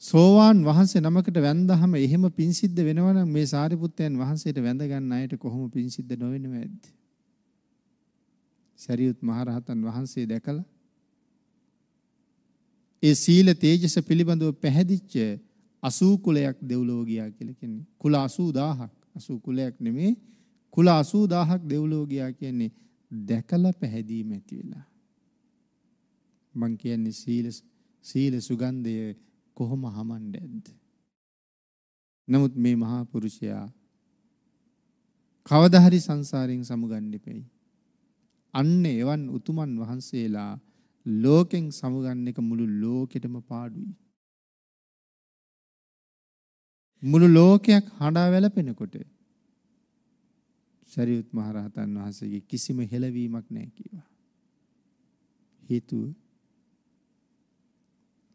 සෝවාන් වහන්සේ නමකට වැඳහම එහෙම පින් සිද්ධ වෙනවනම් මේ සාරිපුත්තයන් වහන්සේට වැඳ ගන්න අයට කොහොම පින් සිද්ධ නොවෙනවද? සරියුත් මහරහතන් වහන්සේ දැකලා ඒ සීල තේජස පිළිබඳව පැහැදිච්ච 80 කුලයක් දෙව්ලොව ගියා කියලා කියන්නේ. කුල 80000ක් 80 කුලයක් නෙමෙයි කුල 80000ක් දෙව්ලොව ගියා කියන්නේ දැකලා පැහැදීම ඇති වෙලා. මං කියන්නේ සීල සීල සුගන්ධය කොහොම හමන්නේ ඇද්ද? නමුත් මේ මහා පුරුෂයා කවදා හරි සංසාරයෙන් සමුගන්න ඉපෙයි. අන්න එවන් උතුමන් වහන්සේලා ලෝකෙන් සමුගන්න එක මුළු ලෝකෙටම පාඩුයි. මුළු ලෝකයක් හඬා වැළපෙනකොට සරියුත් මහරහතන් වහන්සේගේ කිසිම හෙළවීමක් නැහැ කියලා. හේතුව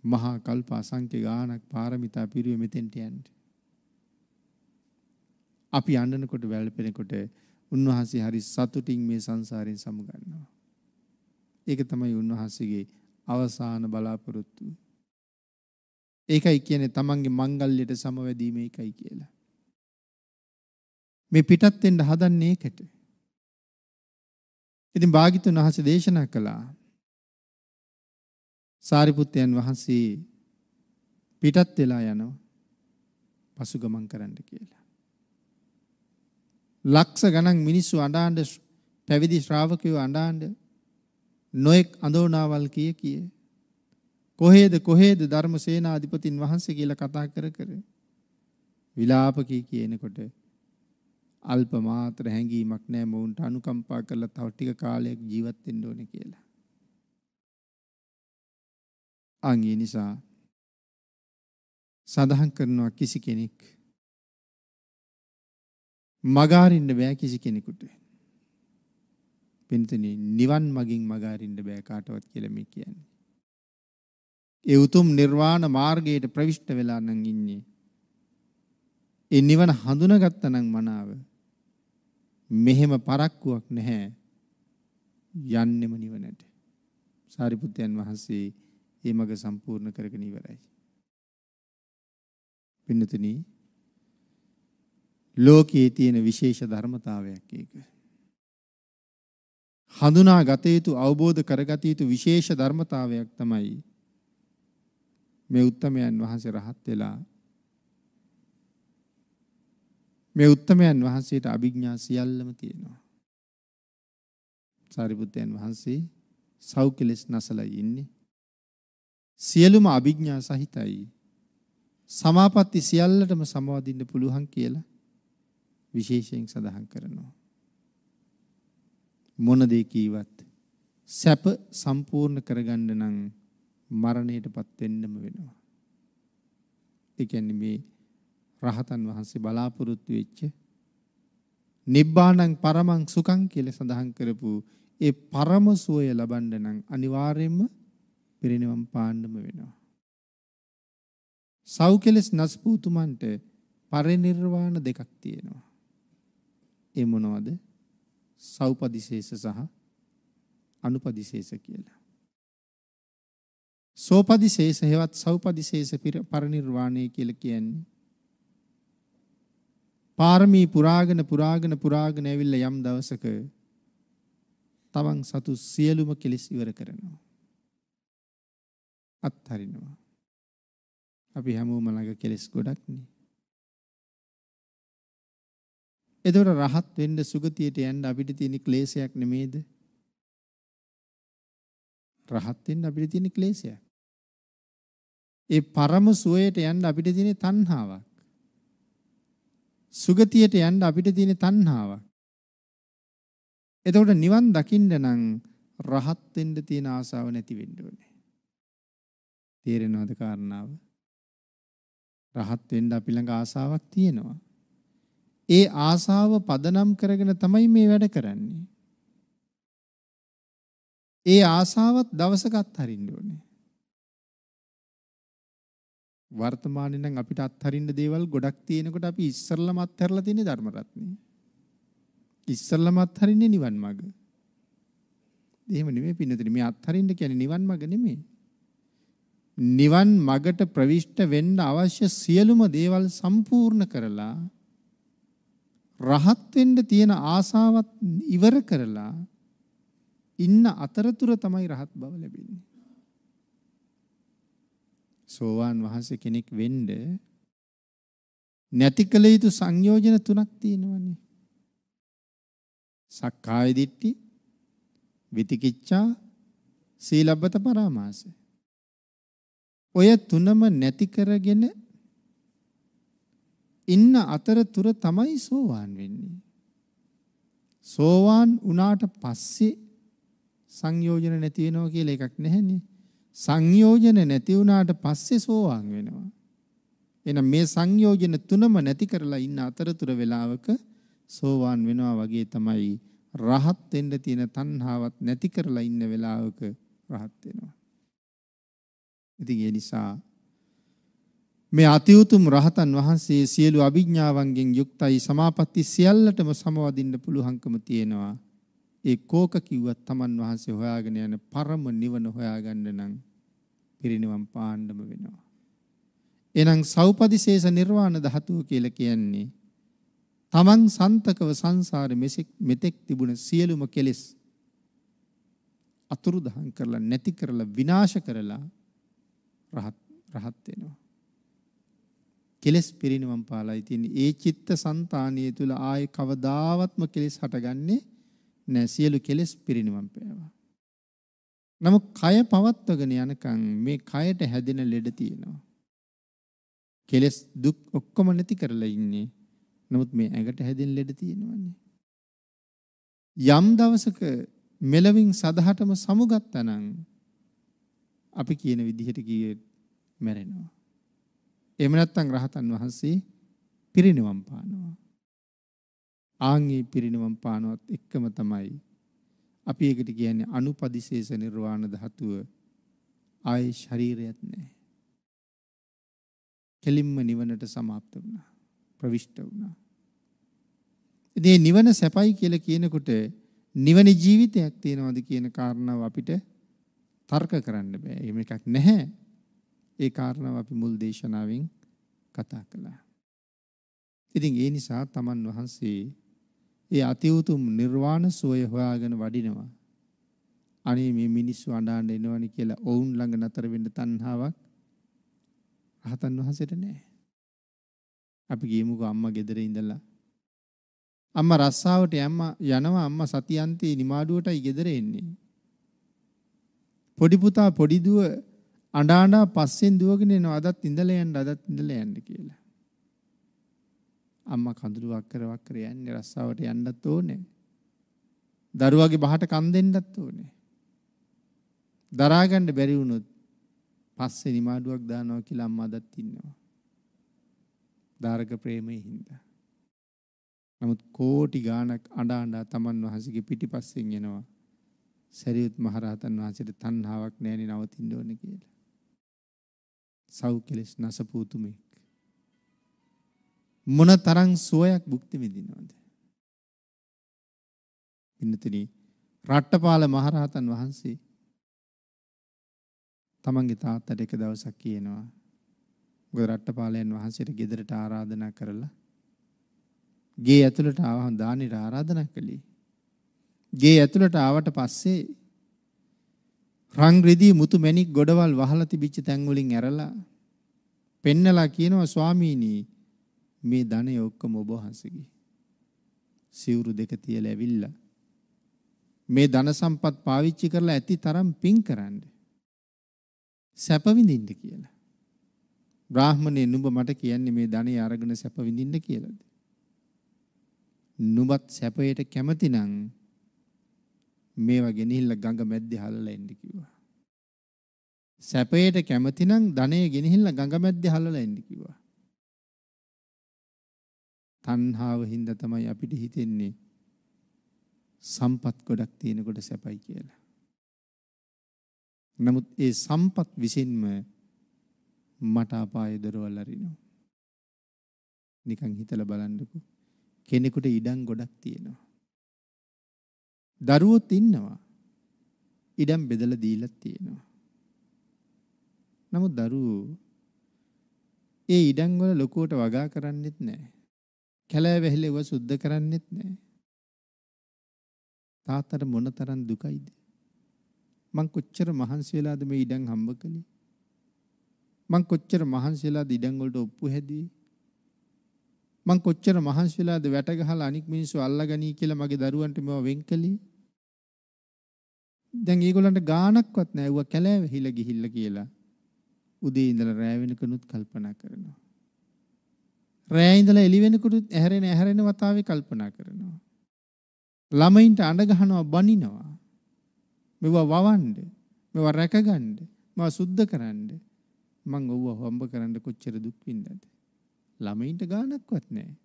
මහා කල්ප අසංඛ්‍ය ගානක් පාරමිතා පිරුවේ මෙතෙන්ට යන්න. අපි යන්නනකොට වැළපෙනකොට උන්වහන්සේ හරි සතුටින් මේ සංසාරයෙන් සමුගන්නවා. ඒක තමයි උන්වහන්සේගේ අවසාන බලාපොරොත්තු. ඒකයි කියන්නේ තමන්ගේ මංගල්‍යයට සමවැදීම එකයි කියලා. මේ පිටත් වෙන්න හදන්නේ ඒකට. ඉතින් භාග්‍යතුන් වහන්සේ දේශනා කළා සාරිපුත්තයන් වහන්සේ පිටත් වෙලා යනවා පසු ගමන් කරන්න කියලා. ලක්ෂ ගණන් මිනිස්සු අඬාඬ පැවිදි ශ්‍රාවකයෝ අඬාඬ නොඑක් අඳෝනාවල් කිය කිය කොහේද කොහේද ධර්මසේනාධිපතින් වහන්සේ කියලා කතා කර කර විලාප කී කියනකොට අල්ප මාත්‍ර හැඟීමක් නැහැ මොවුන්ට අනුකම්පා කරලා තව ටික කාලයක් ජීවත් වෙන්න ඕනේ කියලා. අන් ඒ නිසා සඳහන් කරනවා කිසි කෙනෙක් මගාරින්න බෑ කිසි කෙනෙකුට. පින්තනේ නිවන් මගින් මගාරින්න බෑ කාටවත් කියලා මේ කියන්නේ. ඒ උතුම් නිර්වාණ මාර්ගයට ප්‍රවිෂ්ඨ වෙලා නම් ඉන්නේ. ඒ නිවන හඳුනාගත්තා නම් මනාව මෙහෙම පරක්කුවක් නැහැ. යන්නෙම නිවනට. සාරිපුත්යන් වහන්සේ ඒ මඟ සම්පූර්ණ කරගෙන ඉවරයි. පින්නතුනි ලෝකයේ තියෙන විශේෂ ධර්මතාවයක් ඒක. හඳුනා ගත යුතු අවබෝධ කරගත යුතු විශේෂ ධර්මතාවයක් තමයි මේ උත්තමයන් වහන්සේ රහත් වෙලා මේ උත්තමයන් වහන්සේට අභිඥා සියල්ලම තියෙනවා. සාරිපුත්තයන් වහන්සේ සෞඛ්‍යලෙස් නැසලා ඉන්නේ. සියලුම අභිඥා සහිතයි. සමාපatti සියල්ලටම සමවදින්න පුළුවන් කියලා විශේෂයෙන් සඳහන් කරනවා. මොන දේ කීවත් සැප සම්පූර්ණ කරගන්න නම් මරණයටපත් වෙන්නම වෙනවා. ඒ කියන්නේ මේ රහතන් වහන්සේ බලාපොරොත්තු වෙච්ච නිබ්බාණං පරමං සුඛං කියලා සඳහන් කරපු ඒ පරම සුවය ලබන්න නම් අනිවාර්යයෙන්ම පිරිනිවන් පාන්නම වෙනවා. සෞකලස් නස්පූතුමන්ට පරිනිර්වාණ දෙකක් තියෙනවා. ඒ මොනවද? සෞපදිශේෂ සහ අනුපදිශේෂ කියලා. සෝපදිශේෂ හේවත් සෞපදිශේෂ පරිනිර්වාණය කියලා කියන්නේ පාරමී පුරාගෙන පුරාගෙන පුරාගෙන ඇවිල්ලා යම් දවසක තමන් සතු සියලුම කෙලෙස් ඉවර කරනවා. අත්හරිනවා. අපි හැමෝම ළඟ කෙලෙස් ගොඩක් නේ. එතකොට රහත් වෙන්න සුගතියට යන්න අපිට තියෙන ක්ලේශයක් නෙමේද? රහත් වෙන්න අපිට තියෙන ක්ලේශයක්. ඒ පරම සුවයට යන්න අපිට තියෙන තණ්හාවක්. සුගතියට යන්න අපිට තියෙන තණ්හාවක්. එතකොට නිවන් දකින්න නම් රහත් වෙන්න තියෙන ආසාව නැති වෙන්න ඕනේ. තේරෙනවද කාරණාව? රහත් වෙන්න අපි ළඟ ආසාවක් තියෙනවා. ඒ ආසාව පදනම් කරගෙන තමයි මේ වැඩ කරන්නේ. ඒ ආසාවත් දවසකට හරින්න ඕනේ. වර්තමානයේ නම් අපිට අත්හරින්න දේවල් ගොඩක් තියෙනකොට අපි ඉස්සරලම අත්හැරලා තියෙන ධර්ම රත්නේ. ඉස්සරලම අත්හරින්නේ නිවන් මඟ. එහෙම නෙමෙයි පින්නතේ මේ අත්හරින්න කියන්නේ නිවන් මඟ නෙමෙයි. නිවන් මගට ප්‍රවිෂ්ට වෙන්න අවශ්‍ය සියලුම දේවල් සම්පූර්ණ කරලා රහත් වෙන්න තියෙන ආසාවත් ඉවර කරලා ඉන්න අතරතුර තමයි රහත් බව ලැබෙන්නේ. සෝවාන් වහන්සේ කෙනෙක් වෙන්න නැති කළ යුතු සංයෝජන තුනක් තියෙනවනේ. සක්කාය දිට්ඨි, විතිකිච්ඡා, සීලබ්බත පරාමාසය. ඔය තුනම නැති කරගෙන ඉන්න අතරතුර තමයි සෝවාන් වෙන්නේ. සෝවාන් වුණාට පස්සේ සංයෝජන නැති වෙනවා කියලා එකක් නැහැනේ. සංයෝජන නැති වුණාට පස්සේ සෝවාන් වෙනවා. එහෙනම් මේ සංයෝජන තුනම නැති කරලා ඉන්න අතරතුර වෙලාවක සෝවාන් වෙනවා වගේ තමයි රහත් වෙන්න තියෙන තණ්හාවත් නැති කරලා ඉන්න වෙලාවක රහත් වෙනවා. ඉතින් ඒ නිසා මේ අති උතුම් රහතන් වහන්සේ සියලු අභිඥාවන්ගෙන් යුක්තයි සමාපatti සියල්ලටම සමවදින්න පුළුවන්කම තියෙනවා. ඒ කෝක කිව්වත් Taman වහන්සේ හොයාගෙන යන පරම නිවන හොයාගන්න නම් පිරිනිවන් පාණ්ඩම වෙනවා. එහෙනම් සෞපදිශේෂ නිර්වාණ ධාතුව කියලා කියන්නේ තමන් සන්තකව සංසාරේ මෙසෙක් මෙතෙක් තිබුණ සියලුම කෙලෙස් අතුරුදහන් කරලා නැති කරලා විනාශ කරලා රහත් රහත් වෙනවා. කෙලස් පිරිනවම් පාලයි තියෙන ඒ චිත්ත સંતાනිය තුල ආය කවදාවත්ම කෙලස් හටගන්නේ නැහැ සියලු කෙලස් පිරිනවම් පෑවා. නමුත් කය පවත්වගෙන යනකම් මේ කයට හැදෙන ලෙඩ තියෙනවා. කෙලස් දුක් ඔක්කොම නැති කරලා ඉන්නේ. නමුත් මේ ඇඟට හැදෙන ලෙඩ තියෙනවනේ. යම් දවසක මෙලවින් සදහටම සමුගත්තනම් අපි කියන විදිහට ගියේ මැරෙනවා. එහෙම නැත්නම් රහතන් වහන්සේ පිරිනිවන් පානවා. ආන්ගේ පිරිනිවන් පානවත් එක්කම තමයි අපි ඒකට කියන්නේ අනුපදිශේෂ නිර්වාණ ධාතුව ආයේ ශරීරයත් නැහැ. කෙලින්ම නිවනට સમાપ્ત වුණා. ප්‍රවිෂ්ඨ වුණා. ඉතින් නිවන සැපයි කියලා කියනකොට නිවන ජීවිතයක් තියනවාද කියන කාරණාව අපිට තර්ක කරන්න බෑ. එහෙම එකක් නැහැ. ඒ කාරණාව අපි මුල් දේශනාවෙන් කතා කළා. ඉතින් ඒ නිසා තමන් වහන්සේ ඒ අති උතුම් නිර්වාණ සෝය හොයාගෙන වඩිනවා. අනේ මේ මිනිස්සු අඬන්න එනවනේ කියලා ඔවුන් ළඟ නතර වෙන්න තණ්හාවක් රහතන් වහන්සේට නැහැ. අපි ගියමුකෝ අම්මා ගෙදර ඉඳලා අම්මා රස්සාවට යනවා අම්මා සතියන්තේ නිමාඩුවටයි ගෙදර එන්නේ. පොඩි පුතා පොඩි දුව අඬා අඬා පස්සෙන් දුවගෙන එනවා අදත් ඉඳලා යන්න අදත් ඉඳලා යන්න කියලා. අම්මා කඳුළුවක් කරවක් කර යන්නේ රස්සාවට යන්නත් ඕනේ. දරුවාගේ බහට කන් දෙන්නත් ඕනේ. දරා ගන්න බැරි වුණොත් පස්සේ නිමාඩුවක් දානවා කියලා අම්මා අදත් ඉන්නවා. දාරක ප්‍රේමයේ හින්දා. නමුත් කෝටි ගාණක් අඬ අඬ තමන් වහන්සේගේ පිටිපස්සෙන් එනවා. සරියුත් මහරහතන් වහන්සේට තණ්හාවක් නැණි නවතින්න ඕනේ කියලා. සව් කෙලස් නසපූතුමෙක්. මොන තරම් සුවයක් භුක්ති විඳිනවද? පින්නතිනි රට්ටපාල මහරහතන් වහන්සේ තමන්ගේ තාත්තට එක දවසක් කියනවා. මොකද රට්ටපාලයන් වහන්සේට ගෙදරට ආරාධනා කරලා ගේ ඇතුළට ආවහම දානිට ආරාධනා කළේ. ගේ ඇතුළට ආවට පස්සේ රන් රෙදි මුතු මැණික් ගොඩවල් වහලා තිබිච්ච තැන් වලින් ඇරලා පෙන්නලා කියනවා ස්වාමීනි මේ ධනෙ ඔක්කොම ඔබ වහන්සේගේ සිවුරු දෙක තියලා ඇවිල්ලා මේ ධන සම්පත් පාවිච්චි කරලා ඇති තරම් පින් කරන්න සැප විඳින්න කියලා බ්‍රාහමණය නුඹ මට කියන්නේ මේ ධනෙ අරගෙන සැප විඳින්න කියලාද නුඹත් සැපයට කැමති නම් මේ වගේ ගිනිහිල්ලා ගඟ මැද්දේ හලලා එන්න කිව්වා. සැපයට කැමති නම් ධනෙ ගිනිහිල්ලා ගඟ මැද්දේ හලලා එන්න කිව්වා. තණ්හාව හින්දා තමයි අපිට හිතෙන්නේ සම්පත් ගොඩක් තියෙනකොට සැපයි කියලා. නමුත් ඒ සම්පත් විසින්ම මට අපාය දොරවල් අරිනවා. නිකන් හිතලා බලන්නකෝ. කෙනෙකුට ඉඩම් ගොඩක් තියෙනවා. දරුවොත් ඉන්නවා. ඉඩම් බෙදලා දීලා තියෙනවා. නමුත් දරුවෝ ඒ ඉඩම් වල ලොකුවට වගා කරන්නෙත් නැහැ. කැලෑ වැහිලෙව සුද්ධ කරන්නෙත් නැහැ. තාත්තට මොනතරම් දුකයිද? මං කොච්චර මහන්සි වෙලාද මේ ඉඩම් හම්බ කළේ? මං කොච්චර මහන්සි වෙලාද ඉඩම් වලට ඔප්පු හැදුවේ? මං කොච්චර මහන්සි වෙලාද වැට ගහලා අනික් මිනිස්සු අල්ලගනී කියලා මගේ දරුවන්ට මේවා වෙන් කළේ? දැන් ඒගොල්ලන්ට ගාණක්වත් නැහැ. ඌව කැලෑ හිල ගිහිල්ලා කියලා. උදේ ඉඳලා රෑ වෙනකනුත් කල්පනා කරනවා. රෑ ඉඳලා එළි වෙනකොටත් ඇහැරෙන ඇහැරෙන වතාවේ කල්පනා කරනවා. ළමයින්ට අඬ ගහනවා බනිනවා. මෙව වවන්න. මෙව රැකගන්න. මම සුද්ධ කරන්න. මං ඔව්ව හොම්බ කරන්න කොච්චර දුක් විඳද? ළමයින්ට ගාණක්වත් නැහැ.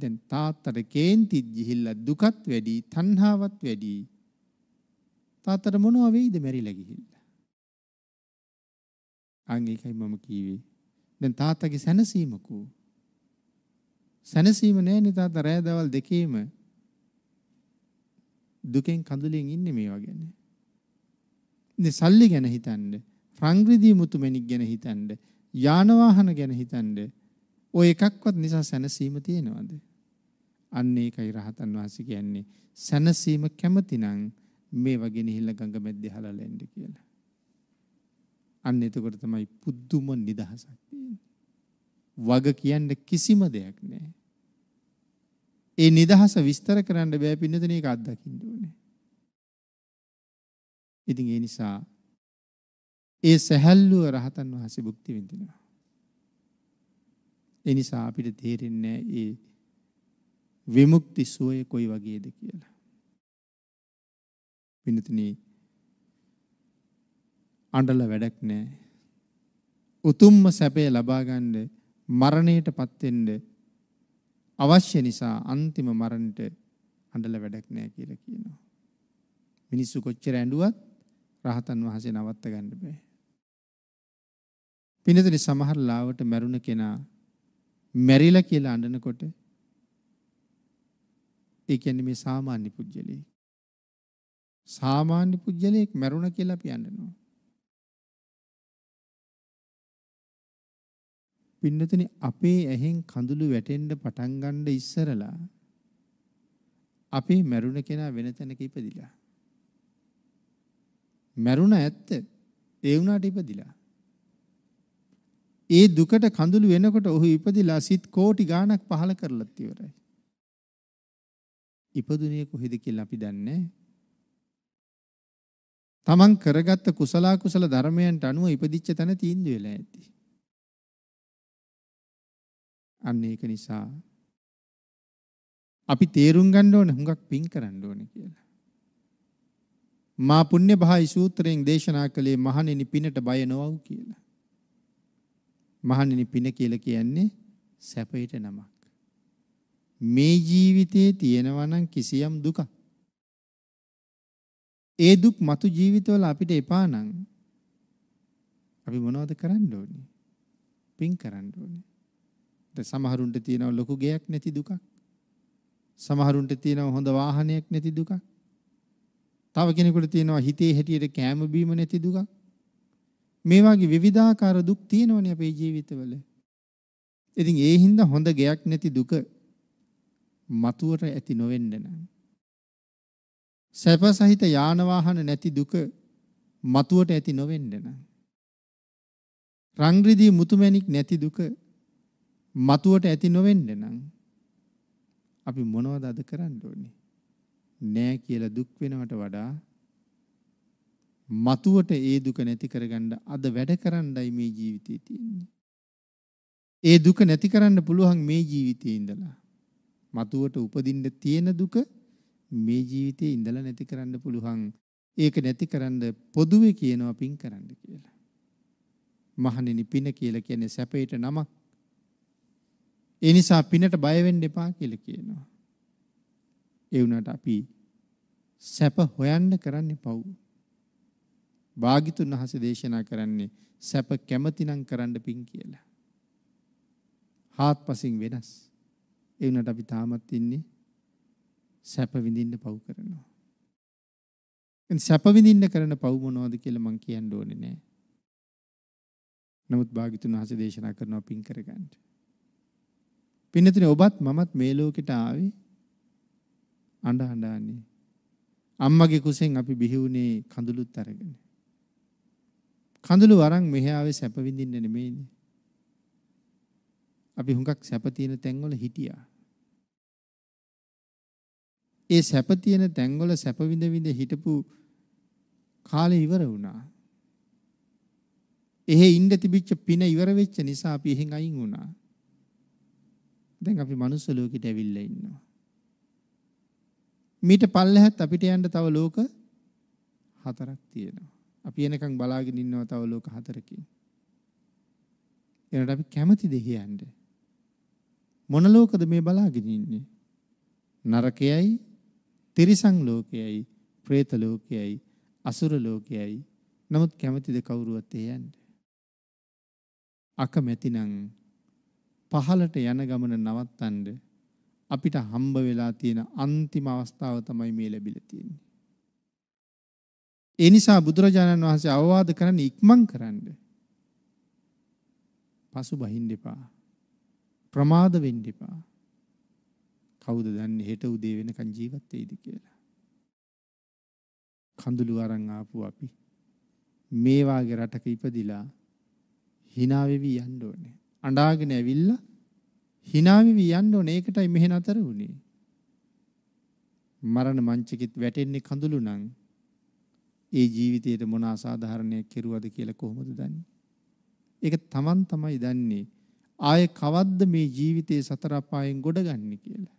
දැන් තාත්තට කේන්තිත් ගිහිල්ලා දුකත් වැඩි, තණ්හාවත් වැඩි. තාත්තට මොනවා වෙයිද මැරිලා ගිහිල්ලා. අන් ඒකයි මම කීවේ. දැන් තාත්තගේ සැනසීමකෝ. සැනසීම නෑනේ තාත්තා රෑ දවල් දෙකේම දුකෙන් කඳුලෙන් ඉන්නේ මේ වගේනේ. ඉතින් සල්ලි ගැන හිතන්න, රංග්‍රිදී මුතුමැණික් ගැන හිතන්න, යාන වාහන ගැන හිතන්න ඔය එකක්වත් නිසා සැනසීම තියෙනවද? අන්න ඒකයි රහතන් වහන්සේ කියන්නේ සැනසීම කැමතිනම් මේ වගේ නිහිල්ල ගඟ මැද්දේ හලලා එන්න කියලා. අන්න එතකොට තමයි පුදුම නිදහසක් තියෙන්නේ. වග කියන්න කිසිම දෙයක් නැහැ. ඒ නිදහස විස්තර කරන්න බෑ පින්නතන ඒක අත්දකින්න ඕනේ. ඉතින් ඒ නිසා ඒ සැහැල්ලුව රහතන් වහන්සේ භුක්ති විඳිනවා. ඒ නිසා අපිට තේරෙන්නේ ඒ විමුක්ති සුවය කොයි වගේද කියලා. පිනතිනී අඬල වැඩක් නෑ. උතුම්ම සැපය ලබාගන්න මරණයට පත්වෙන්ඩ අවශ්‍ය නිසා අන්තිම මරණට අඬල වැඩක් නෑ කියලා කියනවා. මිනිස්සු කොච්චර ඇඬුවත් රහතන් වහන්සේ නවත්ත ගන්න බෑ. පිනතුනි සමහර ලාවට මැරුණ කෙනා මැරිලා කියලා අඬනකොට ඒ කියන්නේ මේ සාමාන්‍ය පුජ්‍යලේ සාමාන්‍ය පුජ්‍යලයක් මැරුණ කියලා අපි යන්නනවා. පින්නතනි අපේ ඇහෙන් කඳුළු වැටෙන්න පටන් ගන්න ඉස්සරලා අපේ මැරුණ කෙනා වෙන තැනක ඉපදිලා. මැරුණ ඇත්ත ඒ වුණාට ඉපදිලා. ඒ දුකට කඳුළු වෙනකොට ඔහු ඉපදිලා සිත් කෝටි ගාණක් පහල කරලත් ඉවරයි. ඉපදුනේ කොහෙද කියලා අපි දන්නේ නැහැ. තමන් කරගත්ත කුසල කුසල ධර්මයන්ට අනුව ඉපදිච්ච තැන තීන්දුව වෙලා ඇති. අන්න ඒක නිසා අපි තේරුම් ගන්න ඕන හුඟක් පින් කරන්න ඕන කියලා. මා පුණ්‍ය භායි සූත්‍රයෙන් දේශනා කළේ මහණෙනි පිනට බය නොවව් කියලා. මහණෙනි පින කියලා කියන්නේ සැපයට නමක්. මේ ජීවිතේ තියෙනවා නම් කිසියම් දුකක් ඒ දුක් මතු ජීවිතවල අපිට එපා නම් අපි මොනවද කරන්න ඕනේ? පින් කරන්න ඕනේ. දැන් සමහරුන්ට තියෙනවා ලොකු ගෙයක් නැති දුකක්. සමහරුන්ට තියෙනවා හොඳ වාහනයක් නැති දුකක්. තව කෙනෙකුට තියෙනවා හිතේ හැටියට කෑම බීම නැති දුකක්. මේ වගේ විවිධාකාර දුක් තියෙනවනේ අපේ ජීවිතවල. ඉතින් ඒ හින්දා හොඳ ගෙයක් නැති දුක මතුවට ඇති නොවෙන්න නම් සැප සහිත යාන වාහන නැති දුක මතුවට ඇති නොවෙන්න නම් රන් රිදී මුතුමැණික් නැති දුක මතුවට ඇති නොවෙන්න නම් අපි මොනවද අද කරන්න ඕනේ නෑ කියලා දුක් වෙනවට වඩා මතුවට ඒ දුක නැති කරගන්න අද වැඩ කරන්නයි මේ ජීවිතේ තියෙන්නේ. ඒ දුක නැති කරන්න පුළුවන් මේ ජීවිතේ ඉඳලා. මතුවට උපදින්න තියෙන දුක මේ ජීවිතේ ඉඳලා නැති කරන්න පුළුවන්. ඒක නැති කරන්න පොදුවේ කියනවා පින් කරන්න කියලා. මහණෙනි පින කියලා කියන්නේ සැපේට නමක්. ඒ නිසා පිනට බය වෙන්න එපා කියලා කියනවා. ඒ වුණාට අපි සැප හොයන්න කරන්නේ පව්. භාගිතුන් වහන්සේ දේශනා කරන්නේ සැප කැමතිනම් කරන්න පින් කියලා. හාත්පසින් වෙනස්. ඒ වුණාට අපි තාමත් ඉන්නේ සැප විඳින්න පව් කරනවා. ඉතින් සැප විඳින්න කරන පව් මොනවද කියලා මම කියන්න ඕනේ නෑ. නමුත් භාග්‍යතුන් වහන්සේ දේශනා කරනවා පින් කරගන්න. පින්නතුනේ ඔබත් මමත් මේ ලෝකෙට ආවේ අඬ අඬන්නේ. අම්මගේ කුසෙන් අපි බිහි වුණේ කඳුළුත් අරගෙන. කඳුළු වරන් මෙහාවේ සැප විඳින්න නෙමෙයිනේ. අපි හුඟක් සැප තියෙන තැන්වල හිටියා. ඒ සැප තියෙන තැන්වල සැප විඳ විඳ හිටපු කාලේ ඉවර වුණා. එහෙ ඉන්න තිබිච්ච පින ඉවර වෙච්ච නිසා අපි එහෙන් අයින් වුණා. දැන් අපි මනුස්ස ලෝකෙට ඇවිල්ලා ඉන්නවා. මීට පල්ලෙහත් අපිට යන්න තව ලෝක හතරක් තියෙනවා. අපි එනකන් බලාගෙන ඉන්නවා තව ලෝක හතරකින්. එනට අපි කැමති දෙහි යන්න. මොන ලෝකද මේ බලාගෙන ඉන්නේ? නරකයයි තිරිසන් ලෝකයයි, പ്രേත ලෝකයයි, අසුර ලෝකයයි. නමුත් කැමැතිද කවුරුවත් ඒ යන්න? අකමැතිනම් පහළට යන ගමන නවත්තන්න අපිට හම්බ වෙලා තියෙන අන්තිම අවස්ථාව තමයි මේ ලැබිලා තියෙන්නේ. ඒ නිසා බුදුරජාණන් වහන්සේ අවවාද කරන්නේ ඉක්මන් කරන්න. පසු බහින්න එපා. ප්‍රමාද වෙන්න එපා. කවුද දන්නේ හෙට උදේ වෙනකන් ජීවත් වෙයිද කියලා. කඳුළු අරන් ආපු අපි මේ වාගේ රටක ඉපදිලා hina වෙවි යන්න ඕනේ. අඬාගෙන ඇවිල්ලා hina වෙවි යන්න ඕනේ. ඒකටයි මෙහෙ නතර වුණේ. මරණ මංචකෙත් වැටෙන්නේ කඳුළු නම් ඒ ජීවිතයට මොන අසාධාරණයක් කෙරුවද කියලා කොහොමද දන්නේ? ඒක තමන් තමයි දන්නේ. ආයේ කවද්ද මේ ජීවිතේ සතර අපායෙන් ගොඩගන්නේ කියලා.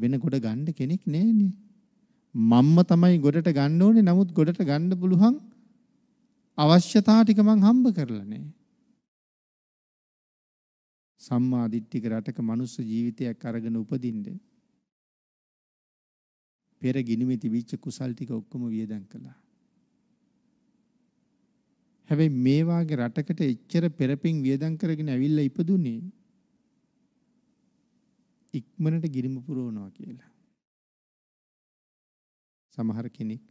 වෙන ගොඩ ගන්න කෙනෙක් නෑනේ. මම්ම තමයි ගොඩට ගන්න ඕනේ. නමුත් ගොඩට ගන්න පුළුවන් අවශ්‍යතා ටික මං හම්බ කරලා නෑ. සම්මා දිට්ඨික රටක මනුස්ස ජීවිතයක් අරගෙන උපදින්න පෙර ගිනුමේ තිබිච්ච කුසල් ටික ඔක්කොම වියදම් කළා. හැබැයි මේ වාගේ රටකට එච්චර පෙරපින් වියදම් කරගෙන ඇවිල්ලා ඉපදුනේ ඉක්මනට ගිරිම පුරවනවා කියලා. සමහර කෙනෙක්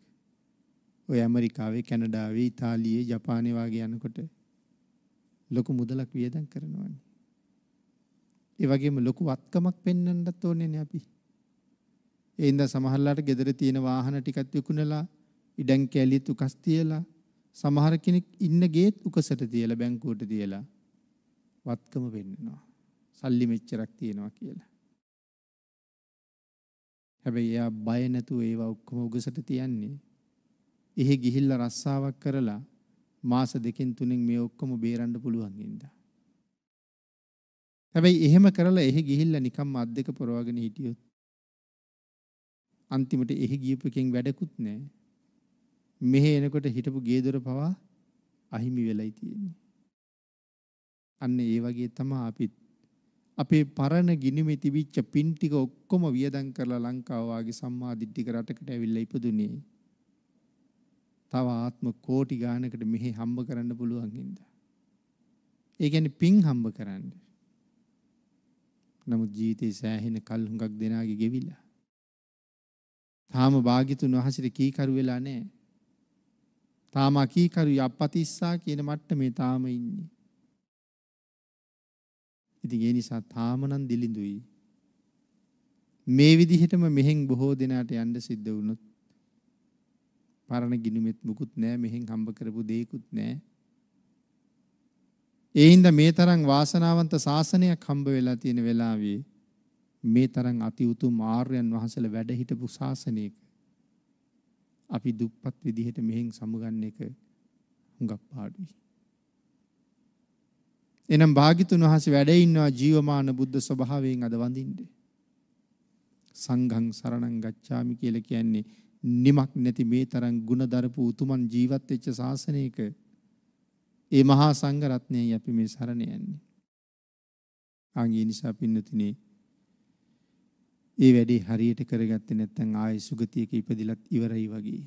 ඔය ඇමරිකාවේ කැනඩාවේ ඉතාලියේ ජපානයේ වාගේ යනකොට ලොකු මුදලක් වියදම් කරනවානේ. ඒ වගේම ලොකු වත්කමක් පෙන්වන්නත් ඕනේනේ අපි. ඒ ඉඳන් සමහරලාට ගෙදර තියෙන වාහන ටිකත් විකුණලා ඉඩම් කැලියත් උකස් තියලා සමහර කෙනෙක් ඉන්න ගේත් උකසට තියලා බැංකුවට තියලා වත්කම වෙන්නනවා. සල්ලි මෙච්චරක් තියෙනවා කියලා. හැබැයි එයා බය නැතුව ඒවා ඔක්කොම උගසට තියන්නේ. එහෙ ගිහිල්ලා රස්සාවක් කරලා මාස දෙකෙන් තුනෙන් මේ ඔක්කොම බේරන්න පුළුවන් ඉඳා. හැබැයි එහෙම කරලා එහෙ ගිහිල්ලා නිකම්ම අත් දෙක පොරවගෙන හිටියොත් අන්තිමට එහෙ ගියපු එකෙන් වැඩකුත් නැහැ. මෙහෙ එනකොට හිටපු ගේ දොර පවා අහිමි වෙලයි තියෙන්නේ. අන්න ඒ වගේ තමයි අපිත් අපේ පරණ ගිනිමේ තිබිච්ච පින් ටික ඔක්කොම වියදම් කරලා ලංකාව වාගේ සම්මාදිට්ඨික රටකට ඇවිල්ලා ඉපදුනේ. තව ආත්ම කෝටි ගානකට මෙහි හම්බ කරන්න පුළුවන් හින්දා. ඒ කියන්නේ පින් හම්බ කරන්න. නමුත් ජීවිතේ සෑහෙන කල් හුඟක් දෙනාගේ ගෙවිලා. තාම භාග්‍යතුන් වහන්සේට කීකරු වෙලා නැහැ. තාම කීකරු යප්පතිස්සා කියන මට්ටමේ තාම ඉන්නේ. ඉතින් ඒ නිසා තාමනම් දිලිඳුයි. මේ විදිහටම මෙහෙන් බොහෝ දිනාට යන්න සිද්ධ වුණොත් පරණ ගිනුමෙත් මුකුත් නෑ මෙහෙන් හම්බ කරපු දෙයක්කුත් නෑ. ඒ හින්දා මේ තරම් වාසනාවන්ත ශාසනයක් හම්බ වෙලා තියෙන වෙලාවේ මේ තරම් අති උතුම් ආර්යයන් වහන්සේලා වැඩ හිටපු ශාසනයක අපි දුප්පත් විදිහට මෙහෙන් සමුගන්න එක හුඟක් පාඩුයි. එනම් භාගිතුන් වහන්සේ වැඩ ඉන්නවා ජීවමාන බුද්ධ ස්වභාවයෙන් අද වඳින්නේ. සංඝං සරණං ගච්ඡාමි කියලා කියන්නේ නිමක් නැති මේ තරම් ಗುಣ දරපු උතුමන් ජීවත් වෙච්ච ශාසනයක ඒ මහා සංඝ රත්නයයි අපි මේ සරණ යන්නේ. ආන්ගේ නිසා පින්නතිනේ ඒ වැඩේ හරියට කරගත්තේ නැත්නම් ආයේ සුගතියක ඉපදිලත් ඉවරයි වගේ.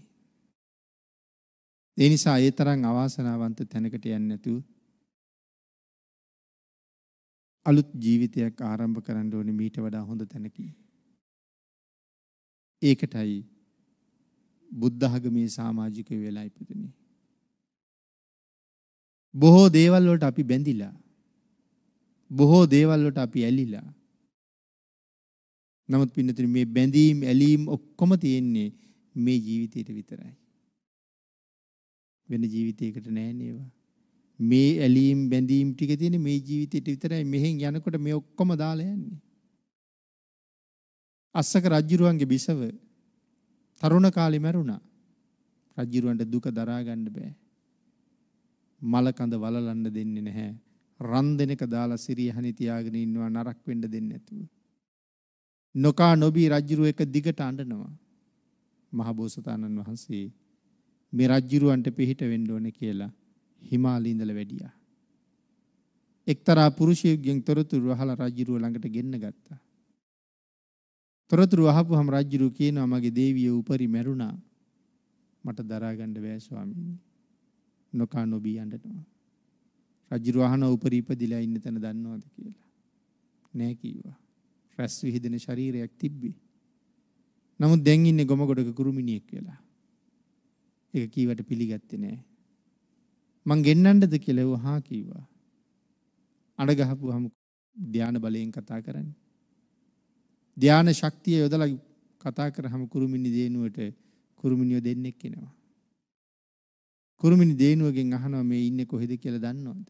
ඒ නිසා ඒ තරම් අවාසනාවන්ත තැනකට යන්නේ නැතුව අලුත් ජීවිතයක් ආරම්භ කරන්න ඕනේ මීට වඩා හොඳ තැනකින්. ඒකටයි බුද්ධඝමී සමාජික වෙලා ඉපදුනේ. බොහෝ දේවල් වලට අපි බැඳිලා. බොහෝ දේවල් වලට අපි ඇලිලා. නමුත් පින්නතුනි මේ බැඳීම් ඇලීම් ඔක්කොම තියෙන්නේ මේ ජීවිතේට විතරයි. වෙන ජීවිතයකට නෑ නේවා. මේ ඇලීම් බැඳීම් ටික තියෙන මේ ජීවිතේට විතරයි මෙහෙන් යනකොට මේ ඔක්කොම දාලා යන්නේ. අස්සක රජුරුවන්ගේ බිසව තරුණ කාලේ මැරුණා. රජුරුවන්ට දුක දරා ගන්න බෑ. මල කඳ වලලන්න දෙන්නේ නැහැ. රන් දෙනක දාලා සිරියහනි තියාගෙන ඉන්නවා නරක වෙන්න දෙන්නේ නැතුව. නොකා නොබී රජුරුව එක දිගට අඬනවා. මහබෝසතාණන් වහන්සේ මේ රජුරුවන්ට පිහිට වෙන්න ඕනේ කියලා හිමාලේ ඉඳලා වැඩියා. එක්තරා පුරුෂයෙක්ගෙන් තොරතුරු අහලා රජුරුව ළඟට ගෙන්න ගත්තා. තොරතුරු අහපුවම රජුරුව කියනවා මගේ දේවිය උපරි මැරුණා. මට දරා ගන්න බෑ ස්වාමීනි. නොකා නොබී යන්නටම. රජුරුව අහනවා උපරි ඉපදිලා ඉන්න තැන දන්නවද කියලා. නෑ කිව්වා. රැස් විහිදෙන ශරීරයක් තිබ්බේ. නමුත් දැන් ඉන්නේ ගොමගොඩක කුරුමිනියෙක් වෙලා. ඒක කීවට පිළිගත්තේ නෑ. මං ගෙන්නන්නද කියලා ඌ හා කිව්වා. අඬ ගහපුවාම ධාන බලයෙන් කතා කරන්නේ. ධාන ශක්තිය යොදලා කතා කරාම කුරුමිනි දේනුවට කුරුමිනියෝ දෙන්නෙක් එනවා. කුරුමිනි දේනුවගෙන් අහනවා මේ ඉන්නේ කොහෙද කියලා දන්නවද?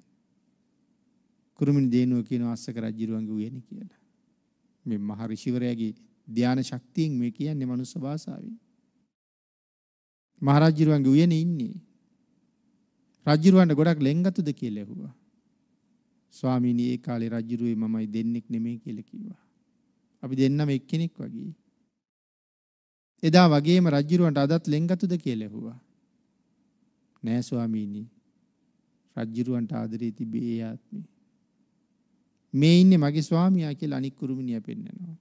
කුරුමිනි දේනුව කියනවා අස්සක රජුරුවන්ගේ උයනේ කියලා. මේ මහ ඍෂිවරයාගේ ධාන ශක්තියෙන් මේ කියන්නේ මනුස්ස භාෂාවෙන්. මහරජුරුවන්ගේ උයනේ ඉන්නේ රජිරුවන්ට ගොඩක් ලෙන්ගතුද කියලා ඇහුවා. ස්වාමීනි ඒ කාලේ රජිරුවේ මමයි දෙන්නෙක් නෙමෙයි කියලා කිව්වා. අපි දෙන්නම එක්කෙනෙක් වගේ. එදා වගේම රජිරුවන්ට අදත් ලෙන්ගතුද කියලා ඇහුවා. නෑ ස්වාමීනි. රජිරුවන්ට ආදරේ තිබේ ඒ ආත්මේ. මේ ඉන්නේ මගේ ස්වාමියා කියලා අනික් කුරුමිනියා පෙන්නනවා.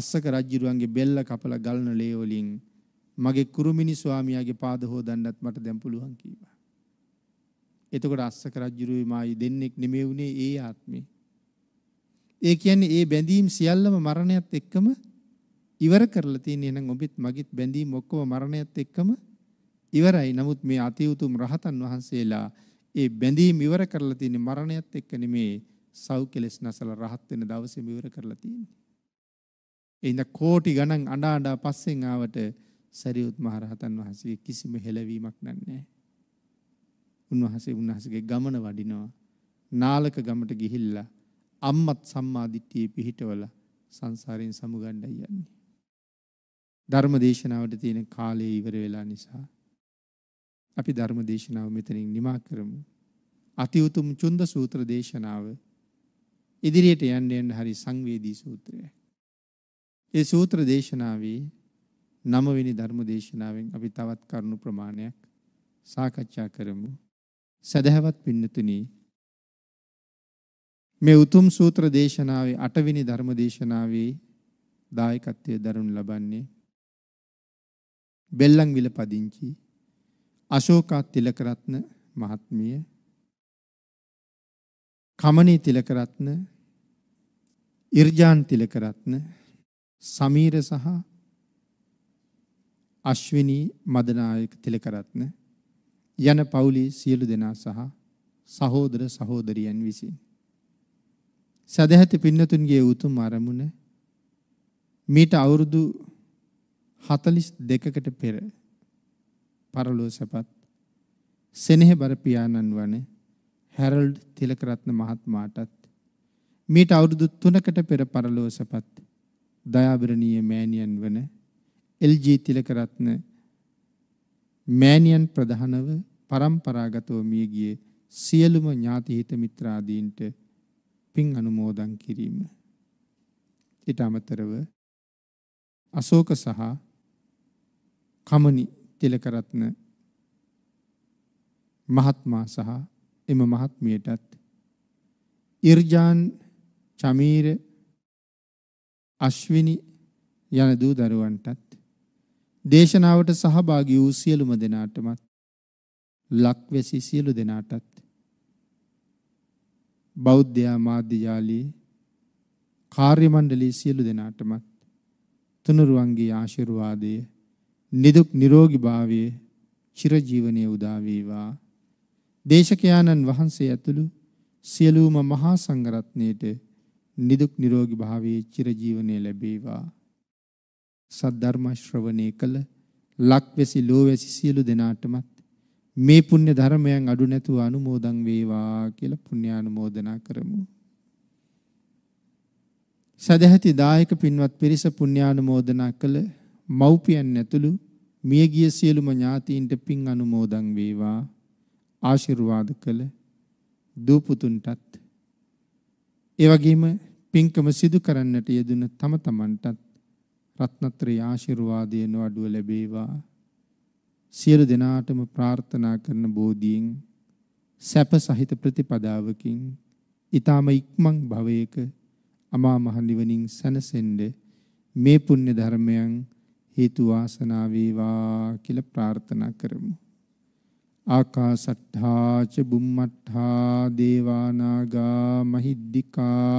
අස්සක රජිරුවන්ගේ බෙල්ල කපලා ගලන ලේ වලින් මගේ කුරුමිණි ස්වාමියාගේ පාද හොදන්නත් මට දැන් පුළුවන් කීවා. එතකොට අස්සක රජුරුයි මායි දෙන්නෙක් නෙමෙයි උනේ ඒ ආත්මේ. ඒ කියන්නේ ඒ බැඳීම් සියල්ලම මරණයත් එක්කම ඉවර කරලා තියෙන එහෙනම් ඔබෙත් මගෙත් බැඳීම් ඔක්කොම මරණයත් එක්කම ඉවරයි. නමුත් මේ අති උතුම් රහතන් වහන්සේලා ඒ බැඳීම් ඉවර කරලා තියෙන්නේ මරණයත් එක්ක නෙමේ සව් කෙලස් නැසලා රහත් වෙන දවසේම ඉවර කරලා තියෙන්නේ. එහෙනම් කෝටි ගණන් අඬ අඬ පස්සෙන් ආවට සරියුත් මහරහතන් වහන්සේ කිසිම හෙලවීමක් නැහැ. උන්වහන්සේ උන්වහන්සේගේ ගමන වඩිනවා. නාලක ගමට ගිහිල්ලා අම්මත් සම්මාදිට්ඨිය පිහිටවල සංසාරයෙන් සමුගණ්ඩයි යන්නේ. ධර්ම දේශනාවට තියෙන කාලය ඉවර වෙලා නිසා අපි ධර්ම දේශනාව මෙතනින් නිමා කරමු. අති උතුම් චුන්ද සූත්‍ර දේශනාව ඉදිරියට යන්න යන්න හරි සංවේදී සූත්‍රයයි. ඒ සූත්‍ර දේශනාවේ නවවෙනි ධර්ම දේශනාවෙන් අපි තවත් කරුණු ප්‍රමාණයක් සාකච්ඡා කරමු. සදහවත් පින්නතුනි මේ උතුම් සූත්‍ර දේශනාවේ 8 වෙනි ධර්ම දේශනාවේ දායකත්වයේ දරනු ලබන්නේ බෙල්ලන්විල පදිංචි අශෝකා තිලකරත්න මහත්මිය කමනී තිලකරත්න ඉර්ජාන් තිලකරත්න සමීර සහ අශ්විනී මදනායක තිලකරත්න යන පවුලේ සියලු දෙනා සහ සහෝදර සහෝදරියන් විසින් සදැහැති පින්නතුන්ගේ උතුම් අරමුණ මීට අවුරුදු 42කට පෙර පරලෝ සපත් සෙනෙහබර පියාණන් වන හැරල්ඩ් තිලකරත්න මහත්මයාටත් මීට අවුරුදු 3කට පෙර පරලෝ සපත් දයාබරණීය මෑණියන් වන එල්.ජී. තිලකරත්න මෑණියන් ප්‍රධානව પરම්පරාගතව මිය ගියේ සියලුම ඥාති හිත මිත්‍රාදීන්ට පින් අනුමෝදන් කිරීම. ඊට අමතරව අශෝක සහ කමනි තිලකරත්න මහත්මයා සහ එම මහත්මියටත් ඉර්ජාන් චමීර අශ්විනි යන දූ දරුවන්ටත් දේශනාවට සහභාගී වූ සියලුම දෙනාටමත් ලක්වැසි සියලු දෙනාටත් බෞද්ධ ආමාද්‍ය ජාලී කාර්ය මණ්ඩලයේ සියලු දෙනාටමත් තුනුරුවන්ගේ ආශිර්වාදය නිදුක් නිරෝගී භාවය චිරජීවනයේ උදා වේවා දේශකයාණන් වහන්සේ ඇතුළු සියලුම මහා සංඝරත්නයට නිදුක් නිරෝගී භාවයේ චිරජීවනයේ ලැබේවා සද්ධර්ම ශ්‍රවණය කළ ලක්වැසි ලෝවැසි සියලු දෙනාටමත් මේ පුණ්‍ය ධර්මයන් අඩු නැතුව අනුමෝදන් වේවා කියලා පුණ්‍යානුමෝදනා කරමු. සදැහැති දායක පින්වත් පිරිස පුණ්‍යානුමෝදනා කළ මව්පියන් ඇතුළු මියගිය සියලුම ඥාතීන්ට පින් අනුමෝදන් වේවා ආශිර්වාද කළ දූ පුතුන්ටත් ඒ වගේම පින්කම සිදු කරන්නට යෙදුන තම තමන්ටත් රත්නත්‍රී ආශිර්වාදයෙන් වඩුව ලැබේවා. සියලු දෙනාටම ප්‍රාර්ථනා කරන බෝධියෙන් සැප සහිත ප්‍රතිපදාවකින් ඊ타ම ඉක්මන් භවයක අමා මහ නිවනින් සැනසෙන්න මේ පුණ්‍ය ධර්මයන් හේතු වාසනා වේවා කියලා ප්‍රාර්ථනා කරමු. ආකාසට්ඨා ච බුම්මට්ඨා දේවානාගා මහිද්దికා